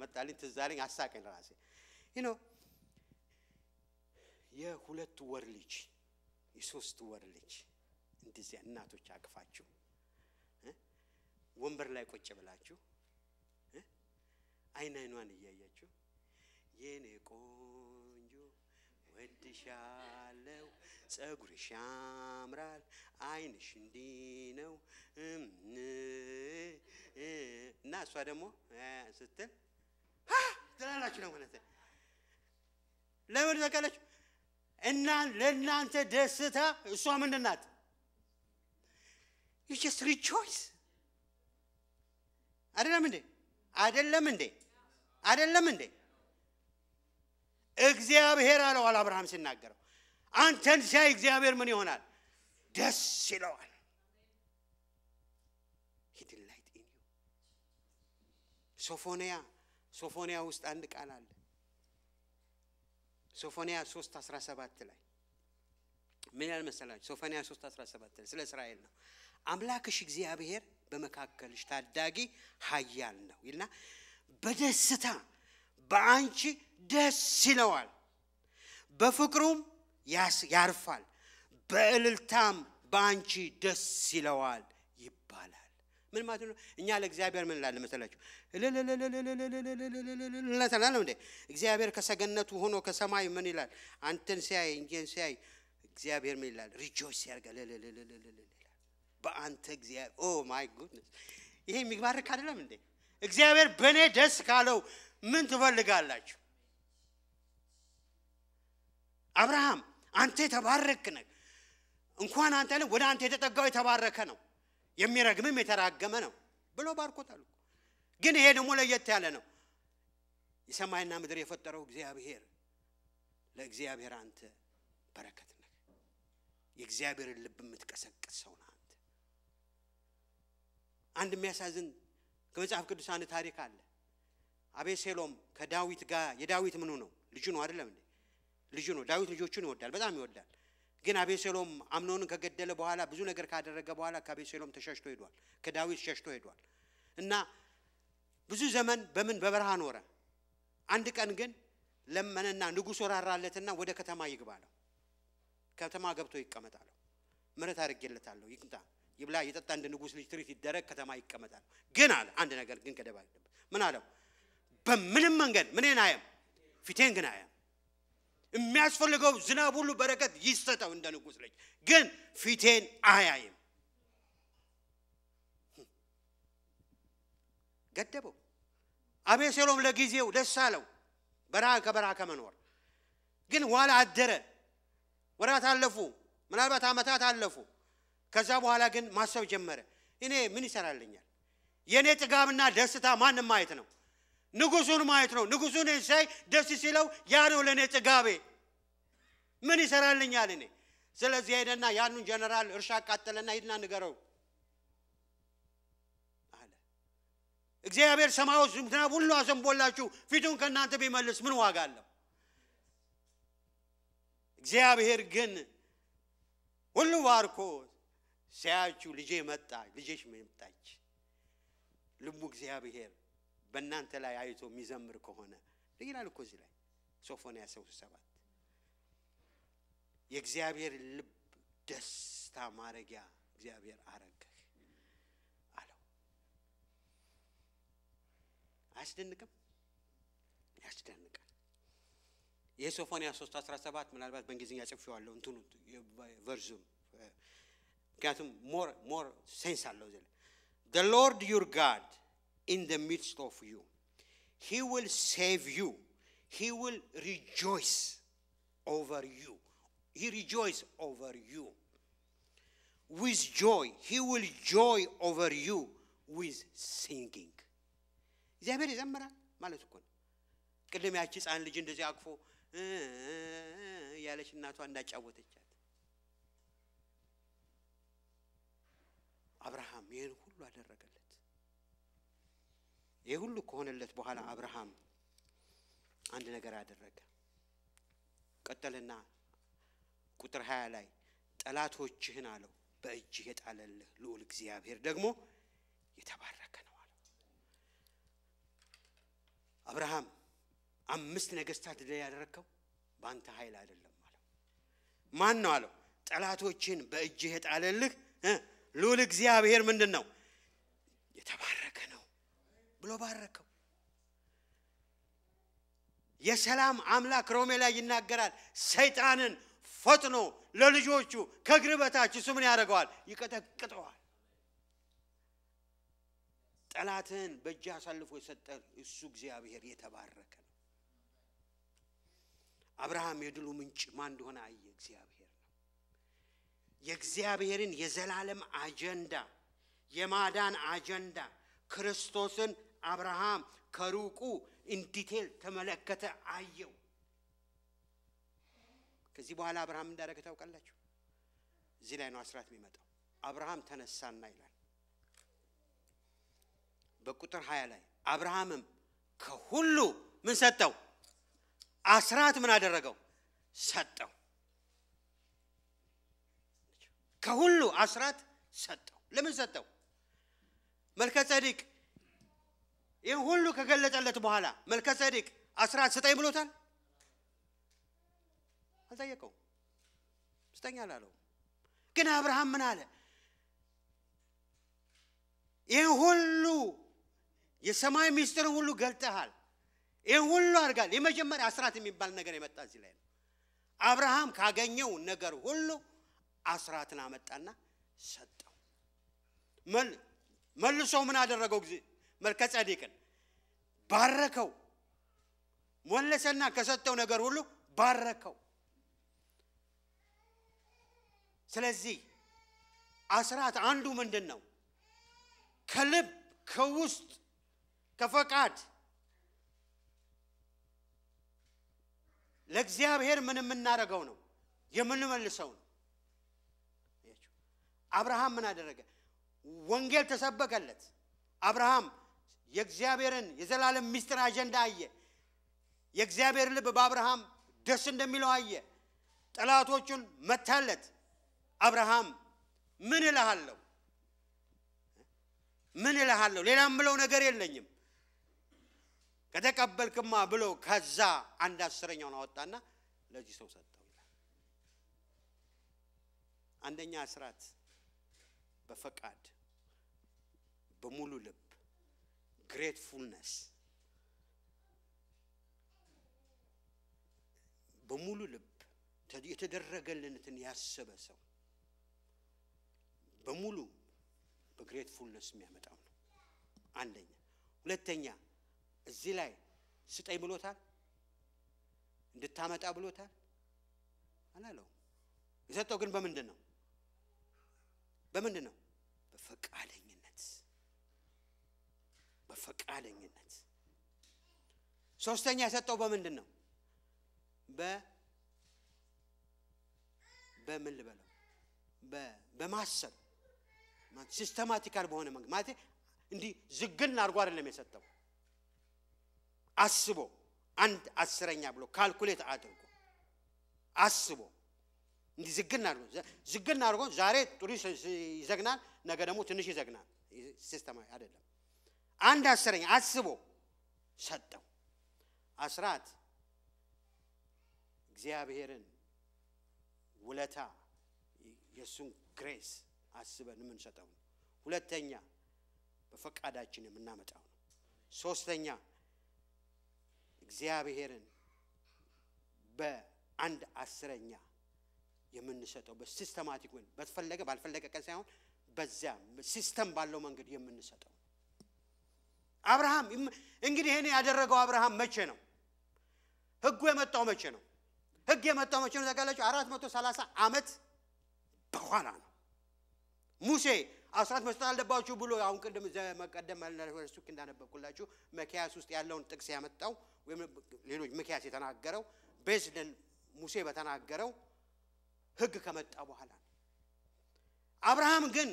መጣልኝ፣ ትዝ አለኝ፣ አሳቀኝ ራሴ ነው የሁለት ወር ልጅ የሶስት ወር ልጅ እንደዚያ እናቶች አቅፋችሁ ወንበር ላይ ቁጭ ብላችሁ አይን አይኗን እያያችሁ የኔ ቆንጆ ወድሻለው፣ ጸጉርሽ ያምራል፣ አይንሽ እንዲህ ነው እና እሷ ደግሞ ስትል ትላላችሁ ነው ማለት ለምን ዘቀለች እና ለእናንተ ደስታ እሷ ምንድን ናት? ዩ ጀስት ሪቾይስ አይደለም እንዴ? አይደለም እንዴ? አይደለም እንዴ? እግዚአብሔር አለው አብርሃም ሲናገረው አንተን ሲያይ እግዚአብሔር ምን ይሆናል? ደስ ይለዋል። ሶፎንያ ሶፎንያ ውስጥ አንድ ቃል አለ። ሶፎንያ 3 17 ላይ ምን ያህል መሰላችሁ? ሶፎንያ 3 17 ላይ ስለ እስራኤል ነው። አምላክሽ እግዚአብሔር በመካከልሽ ታዳጊ ኃያል ነው ይልና በደስታ በአንቺ ደስ ይለዋል፣ በፍቅሩም ያርፋል፣ በእልልታም በአንቺ ደስ ይለዋል ምን ማለት ነው? እኛ ለእግዚአብሔር ምን ላለ መሰላችሁ? ለተላለም እንዴ እግዚአብሔር ከሰገነቱ ሆኖ ከሰማይ ምን ይላል? አንተን ሲያይ ሲያይ እግዚአብሔር ምን ይላል? ሪጆይስ በአንተ እግዚአብሔር ኦ ማይ ጉድነስ ይሄ የሚባረክ አይደለም እንዴ እግዚአብሔር በእኔ ደስ ካለው ምን ትፈልጋላችሁ አብርሃም አንተ የተባረክ ነህ እንኳን አንተ ወደ አንተ የተጠጋው የተባረከ ነው የሚረግምም የተራገመ ነው ብሎ ባርኮታል ግን ይሄ ደግሞ ለየት ያለ ነው የሰማይና ምድር የፈጠረው እግዚአብሔር ለእግዚአብሔር አንተ በረከት ነህ የእግዚአብሔርን ልብ የምትቀሰቅስ ሰው ነህ አንድ የሚያሳዝን ከመጽሐፍ ቅዱስ አንድ ታሪክ አለ አቤሴሎም ከዳዊት ጋር የዳዊት ምኑ ነው ልጁ ነው አይደለም እንዴ ልጁ ነው ዳዊት ልጆቹን ይወዳል በጣም ይወዳል ግን አቤሴሎም አምኖንን ከገደለ በኋላ ብዙ ነገር ካደረገ በኋላ ከአቤሴሎም ተሸሽቶ ሄዷል ከዳዊት ሸሽቶ ሄዷል እና ብዙ ዘመን በምን በበረሃ ኖረ አንድ ቀን ግን ለመነና ንጉሱ ወራራለትና ወደ ከተማ ይግባ ከተማ ገብቶ ይቀመጣለሁ ምረት አድርጌለታለሁ ይቅምጣ ይብላ የጠጣ እንደ ንጉሥ ልጅ ትሪት ይደረግ፣ ከተማ ይቀመጣል። ግን አለ አንድ ነገር ግን ገደብ አለበት። ምን አለው? በምንም መንገድ ምንን አያም፣ ፊቴን ግን አያም። የሚያስፈልገው ዝናብ ሁሉ በረከት ይሰጠው እንደ ንጉሥ ልጅ፣ ግን ፊቴን አያይም። ገደበው። አቤሴሎም ለጊዜው ደስ አለው በረሃ ከበረሃ ከመኖር ግን ኋላ አደረ። ወራት አለፉ፣ ምናልባት ዓመታት አለፉ። ከዛ በኋላ ግን ማሰብ ጀመረ። እኔ ምን ይሰራልኛል? የእኔ ጥጋብና ደስታ ማንም ማየት ነው፣ ንጉሱን ማየት ነው። ንጉሱን ሳይ ደስ ሲለው ያ ነው ለእኔ ጥጋቤ። ምን ይሰራልኛል እኔ? ስለዚህ ሄደና ያኑን ጀነራል እርሻ አቃጠለና ሂድና ንገረው አለ። እግዚአብሔር ሰማዩ ዝናብ ሁሉ አዘንቦላችሁ ፊቱን ከእናንተ ቢመልስ ምን ዋጋ አለው? እግዚአብሔር ግን ሁሉ ባርኮ ሲያችሁ ልጄ መጣ፣ ልጄሽ መጣች፣ ልቡ እግዚአብሔር በእናንተ ላይ አይቶ የሚዘምር ከሆነ ይላል እኮ እዚህ ላይ ሶፎንያ ሰው ሰባት የእግዚአብሔር ልብ ደስታ ማረጊያ እግዚአብሔር አረገህ አለው። አያስደንቅም? ያስደንቃል። የሶፎንያ ሶስት አስራ ሰባት ምናልባት በእንግሊዝኛ ጽፌዋለሁ እንትኑ ቨርዙም got more, more sense. The Lord your God in the midst of you, He will save you. He will rejoice over you. He rejoice over you with joy. He will joy over you with singing. እግዚአብሔር ይዘምራል ማለት እኮ ነው። ቅድም ያቺ ህፃን ልጅ እንደዚህ አቅፎ ያለች እናቷ እንዳጫወተቻል አብርሃም ይህን ሁሉ አደረገለት። ይህ ሁሉ ከሆነለት በኋላ አብርሃም አንድ ነገር አደረገ። ቀጠልና ቁጥር ሀያ ላይ ጠላቶችህን አለው በእጅ የጣለልህ ልዑል እግዚአብሔር ደግሞ የተባረከ ነው አለው። አብርሃም አምስት ነገስታት ድል ያደረግከው በአንተ ኃይል አይደለም አለው። ማን ነው አለው ጠላቶችህን በእጅ የጣለልህ ልዑል እግዚአብሔር ምንድን ነው የተባረከ ነው ብሎ ባረከው። የሰላም አምላክ ሮሜ ላይ ይናገራል። ሰይጣንን ፈጥኖ ለልጆቹ ከእግር በታች እሱ ምን ያደርገዋል? ይቀጠቅጠዋል። ጠላትን በእጅ አሳልፎ የሰጠ እሱ እግዚአብሔር የተባረከ ነው። አብርሃም የድሉ ምንጭ ማን እንደሆነ አየ እግዚአብሔር የእግዚአብሔርን የዘላለም አጀንዳ የማዳን አጀንዳ ክርስቶስን አብርሃም ከሩቁ እንዲቴል ተመለከተ፣ አየው። ከዚህ በኋላ አብርሃም እንዳደረገ ታውቃላችሁ። እዚህ ላይ ነው አስራት የሚመጣው። አብርሃም ተነሳና ይላል በቁጥር ሀያ ላይ አብርሃምም ከሁሉ ምን ሰጠው? አስራት ምን አደረገው? ሰጠው። ከሁሉ አስራት ሰጠው። ለምን ሰጠው? መልከ ጸዲቅ ይህን ሁሉ ከገለጸለት በኋላ መልከ ጸዲቅ አስራት ስጠኝ ብሎታል? አልጠየቀው፣ ስጠኝ አላለው። ግን አብርሃም ምን አለ? ይህን ሁሉ የሰማይ ሚስጥርን ሁሉ ገልጠሃል፣ ይህን ሁሉ አድርጋል። የመጀመሪያ አስራት የሚባል ነገር የመጣ እዚህ ላይ ነው። አብርሃም ካገኘው ነገር ሁሉ አስራትን አመጣና ሰጠው። መልሶ ምን አደረገው? ጊዜ መልከ ጼዴቅን ባረከው። መለሰና ከሰጠው ነገር ሁሉ ባረከው። ስለዚህ አስራት አንዱ ምንድን ነው? ከልብ ከውስጥ ከፈቃድ ለእግዚአብሔር ምን የምናደርገው ነው የምንመልሰው ነው። አብርሃም ምን አደረገ? ወንጌል ተሰበከለት። አብርሃም የእግዚአብሔርን የዘላለም ምስጢር አጀንዳ አየ። የእግዚአብሔር ልብ በአብርሃም ደስ እንደሚለው አየ። ጠላቶቹን መታለት። አብርሃም ምን እልሃለሁ ምን እልሃለሁ፣ ሌላም ብለው ነገር የለኝም ከተቀበልክማ ብሎ ከዛ አንድ አስረኛውን አወጣና ለዚህ ሰው ሰጠው ይላል። አንደኛ አስራት በፈቃድ በሙሉ ልብ ግሬትፉልነስ በሙሉ ልብ የተደረገልንትን ያሰበ ሰው በሙሉ በግሬትፉልነስ የሚያመጣው ነው። አንደኛ። ሁለተኛ እዚህ ላይ ስጠኝ ብሎታል፣ እንድታመጣ ብሎታል አላለውም። የሰጠው ግን በምንድን ነው? በምንድን ነው? በፈቃደኝነት በፈቃደኝነት ሶስተኛ የሰጠው በምንድን ነው በምን ልበለው በማሰብ ሲስተማቲካል በሆነ መንገድ ማለት እንዲህ ዝግን አድርጎ አይደለም የሰጠው አስቦ አንድ አስረኛ ብሎ ካልኩሌት አድርጎ አስቦ እንዲህ ዝግን አድርጎ ዝግን አድርጎ ዛሬ ጥሩ ይዘግናል፣ ነገ ደግሞ ትንሽ ይዘግናል። አይደለም። አንድ አስረኛ አስቦ ሰጠው። አስራት እግዚአብሔርን ውለታ የእሱን ግሬስ አስበን የምንሰጠው ነው። ሁለተኛ በፈቃዳችን የምናመጣው ነው። ሶስተኛ እግዚአብሔርን በአንድ አስረኛ የምንሰጠው በሲስተማቲክ ወይም በተፈለገ ባልፈለገ ቀን ሳይሆን በዚያ ሲስተም ባለው መንገድ የምንሰጠው አብርሃም እንግዲህ ይህን ያደረገው አብርሃም መቼ ነው ህጉ የመጣው መቼ ነው ህግ የመጣው መቼ ነው ተቃላችሁ አራት መቶ ሰላሳ ዓመት በኋላ ነው ሙሴ አስራት መስጠት አለባችሁ ብሎ አሁን ቅድም መቀደም ሱ እንዳነበብኩላችሁ መኪያስ ውስጥ ያለውን ጥቅስ ያመጣው ወይም ሌሎች መኪያስ የተናገረው ቤዝደን ሙሴ በተናገረው ህግ ከመጣ በኋላ አብርሃም ግን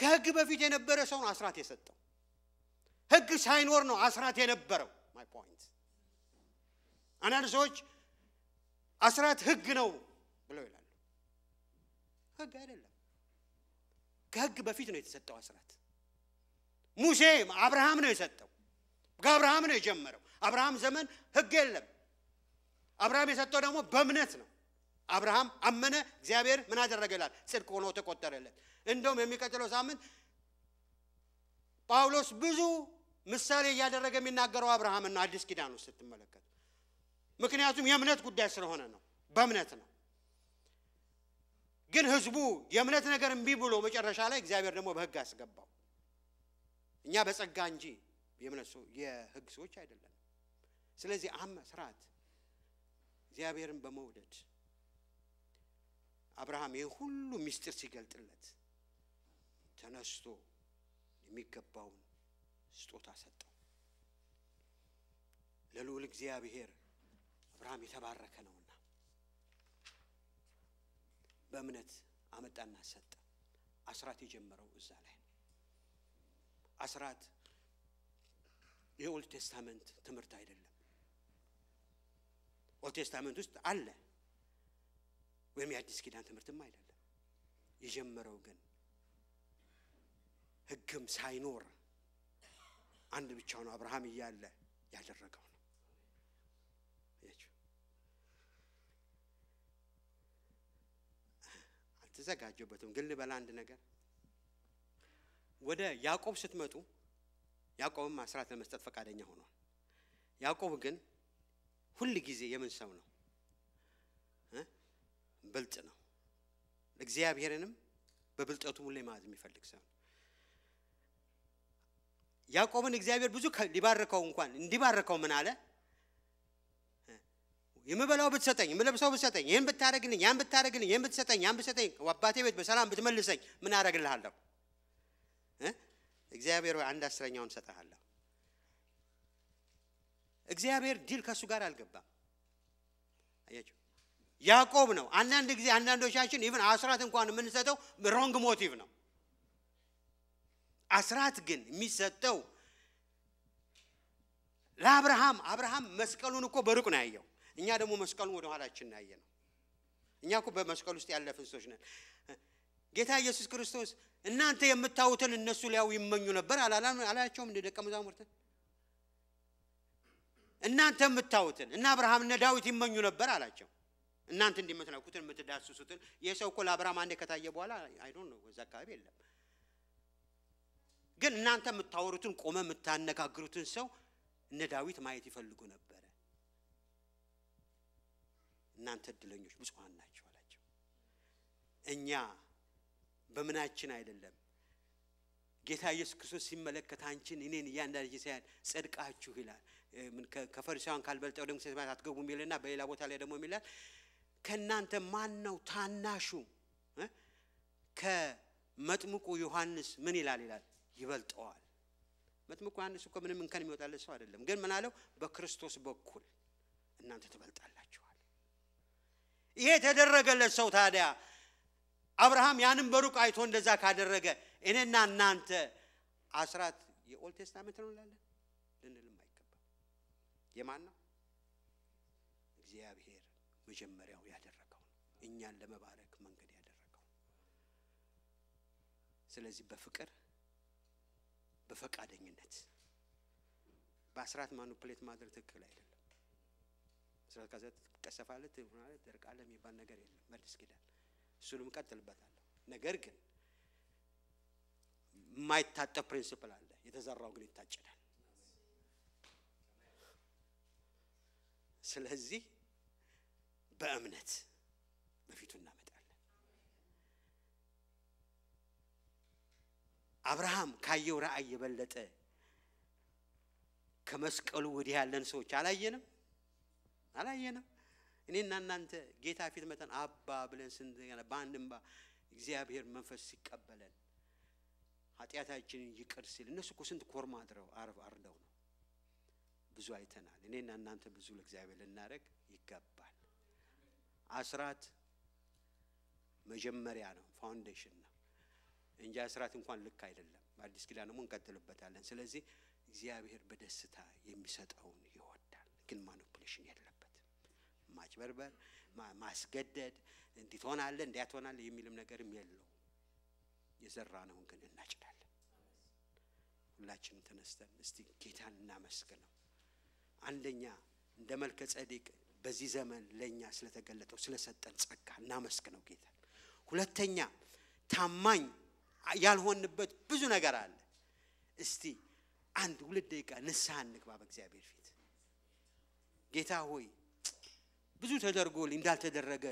ከህግ በፊት የነበረ ሰውን አስራት የሰጠው ህግ ሳይኖር ነው አስራት የነበረው ማይ ፖይንት አንዳንድ ሰዎች አስራት ህግ ነው ብለው ይላሉ ህግ አይደለም ከህግ በፊት ነው የተሰጠው አስራት ሙሴ አብርሃም ነው የሰጠው ከአብርሃም ነው የጀመረው አብርሃም ዘመን ህግ የለም አብርሃም የሰጠው ደግሞ በእምነት ነው አብርሃም አመነ፣ እግዚአብሔር ምን አደረገ ይላል? ጽድቅ ሆኖ ተቆጠረለት። እንደውም የሚቀጥለው ሳምንት ጳውሎስ ብዙ ምሳሌ እያደረገ የሚናገረው አብርሃምና አዲስ ኪዳን ውስጥ ስትመለከቱ፣ ምክንያቱም የእምነት ጉዳይ ስለሆነ ነው። በእምነት ነው። ግን ህዝቡ የእምነት ነገር እምቢ ብሎ መጨረሻ ላይ እግዚአብሔር ደግሞ በህግ አስገባው። እኛ በጸጋ እንጂ የእምነት የህግ ሰዎች አይደለም። ስለዚህ አመ ስርዓት እግዚአብሔርን በመውደድ አብርሃም ይህን ሁሉ ምስጢር ሲገልጥለት ተነስቶ የሚገባውን ስጦታ ሰጠው። ለልዑል እግዚአብሔር አብርሃም የተባረከ ነውና በእምነት አመጣና ሰጠ። አስራት የጀመረው እዛ ላይ ነው። አስራት የኦልድ ቴስታመንት ትምህርት አይደለም። ኦልድ ቴስታመንት ውስጥ አለ ወይም የአዲስ ኪዳን ትምህርትም አይደለም። የጀመረው ግን ህግም ሳይኖር አንድ ብቻው ነው አብርሃም እያለ ያደረገው ነው። አልተዘጋጀበትም። ግን ልበላ አንድ ነገር ወደ ያዕቆብ ስትመጡ ያዕቆብም አስራት ለመስጠት ፈቃደኛ ሆኗል። ያዕቆብ ግን ሁል ጊዜ የምን ሰው ነው? ብልጥ ነው። እግዚአብሔርንም በብልጠቱ ሙሉ መያዝ የሚፈልግ ሰው ነው። ያዕቆብን እግዚአብሔር ብዙ ሊባርከው እንኳን እንዲባርከው ምን አለ? የምበላው ብትሰጠኝ፣ የምለብሰው ብትሰጠኝ፣ ይህን ብታደረግልኝ፣ ያን ብታደረግልኝ፣ ይህን ብትሰጠኝ፣ ያን ብትሰጠኝ፣ አባቴ ቤት በሰላም ብትመልሰኝ ምን አደረግልሃለሁ? እግዚአብሔር አንድ አስረኛውን ሰጠሃለሁ። እግዚአብሔር ዲል ከእሱ ጋር አልገባም። አያችሁ ያዕቆብ ነው። አንዳንድ ጊዜ አንዳንዶቻችን ኢቨን አስራት እንኳን የምንሰጠው ሮንግ ሞቲቭ ነው። አስራት ግን የሚሰጠው ለአብርሃም አብርሃም መስቀሉን እኮ በሩቅ ነው ያየው። እኛ ደግሞ መስቀሉን ወደ ኋላችን ያየ ነው። እኛ እኮ በመስቀል ውስጥ ያለፍን ሰዎች ነን። ጌታ ኢየሱስ ክርስቶስ እናንተ የምታዩትን እነሱ ሊያው ይመኙ ነበር አላላቸውም? እንደ ደቀ መዛሙርትን እናንተ የምታዩትን እና እነ ዳዊት ይመኙ ነበር አላቸው። እናንተ እንደምትነኩትን የምትዳስሱትን የሰው እኮ ለአብርሃም አንዴ ከታየ በኋላ አይ ዶንት ነው እዛ አካባቢ የለም። ግን እናንተ የምታወሩትን ቆመ የምታነጋግሩትን ሰው እነ ዳዊት ማየት ይፈልጉ ነበረ። እናንተ እድለኞች ብፁዓን ናቸው አላቸው። እኛ በምናችን አይደለም ጌታ ኢየሱስ ክርስቶስ ሲመለከት አንቺን እኔን እያንዳንድ ሳያን ጽድቃችሁ ይላል። ከፈሪሳውያን ካልበልጠው ደግሞ ሴት አትገቡ የሚልና በሌላ ቦታ ላይ ደግሞ የሚላል ከእናንተ ማን ነው ታናሹ ከመጥምቁ ዮሐንስ ምን ይላል ይላል ይበልጠዋል መጥምቁ ዮሐንስ እኮ ምንም እንከን የሚወጣለት ሰው አይደለም ግን ምን አለው በክርስቶስ በኩል እናንተ ትበልጣላችኋል ይሄ የተደረገለት ሰው ታዲያ አብርሃም ያንም በሩቅ አይቶ እንደዛ ካደረገ እኔና እናንተ አስራት የኦል ቴስታመንት ነው እንላለን ልንልም አይገባም የማን ነው እግዚአብሔር መጀመሪያው እኛን ለመባረክ መንገድ ያደረገው። ስለዚህ በፍቅር በፈቃደኝነት በአስራት ማኑፕሌት ማድረግ ትክክል አይደለም። አስራት ከዛ ትቀሰፋለህ፣ ትሆናለህ፣ ትደርቃለህ የሚባል ነገር የለም በአዲስ ኪዳን። እሱንም ቀጥልበታለሁ። ነገር ግን የማይታጠብ ፕሪንስፕል አለ። የተዘራው ግን ይታጨዳል። ስለዚህ በእምነት በፊቱ እናመጣለን። አብርሃም ካየው ራእይ የበለጠ ከመስቀሉ ወዲህ ያለን ሰዎች አላየንም አላየንም። እኔና እናንተ ጌታ ፊት መጠን አባ ብለን ስን በአንድ እንባ እግዚአብሔር መንፈስ ሲቀበለን ኃጢአታችንን ይቅር ሲል እነሱ እኮ ስንት ኮርማ አድረው አርብ አርደው ነው። ብዙ አይተናል። እኔና እናንተ ብዙ ለእግዚአብሔር ልናደርግ ይገባል። አስራት መጀመሪያ ነው፣ ፋውንዴሽን ነው እንጂ አስራት እንኳን ልክ አይደለም። በአዲስ ኪዳን ደግሞ እንቀጥልበታለን። ስለዚህ እግዚአብሔር በደስታ የሚሰጠውን ይወዳል፣ ግን ማኒፑሌሽን የለበትም። ማጭበርበር፣ ማስገደድ እንዲህ ትሆናለህ ትሆናለህ የሚልም ነገርም የለውም። የዘራ ነውን ግን እናጭዳለን። ሁላችንም ተነስተን እስቲ ጌታን እናመስግነው። አንደኛ እንደ መልከ ጸዲቅ በዚህ ዘመን ለእኛ ስለተገለጠው ስለሰጠን ጸጋ እናመስግነው ጌታ ሁለተኛ ታማኝ ያልሆንበት ብዙ ነገር አለ። እስቲ አንድ ሁለት ደቂቃ ንስሐ እንግባ በእግዚአብሔር ፊት። ጌታ ሆይ ብዙ ተደርጎልኝ እንዳልተደረገ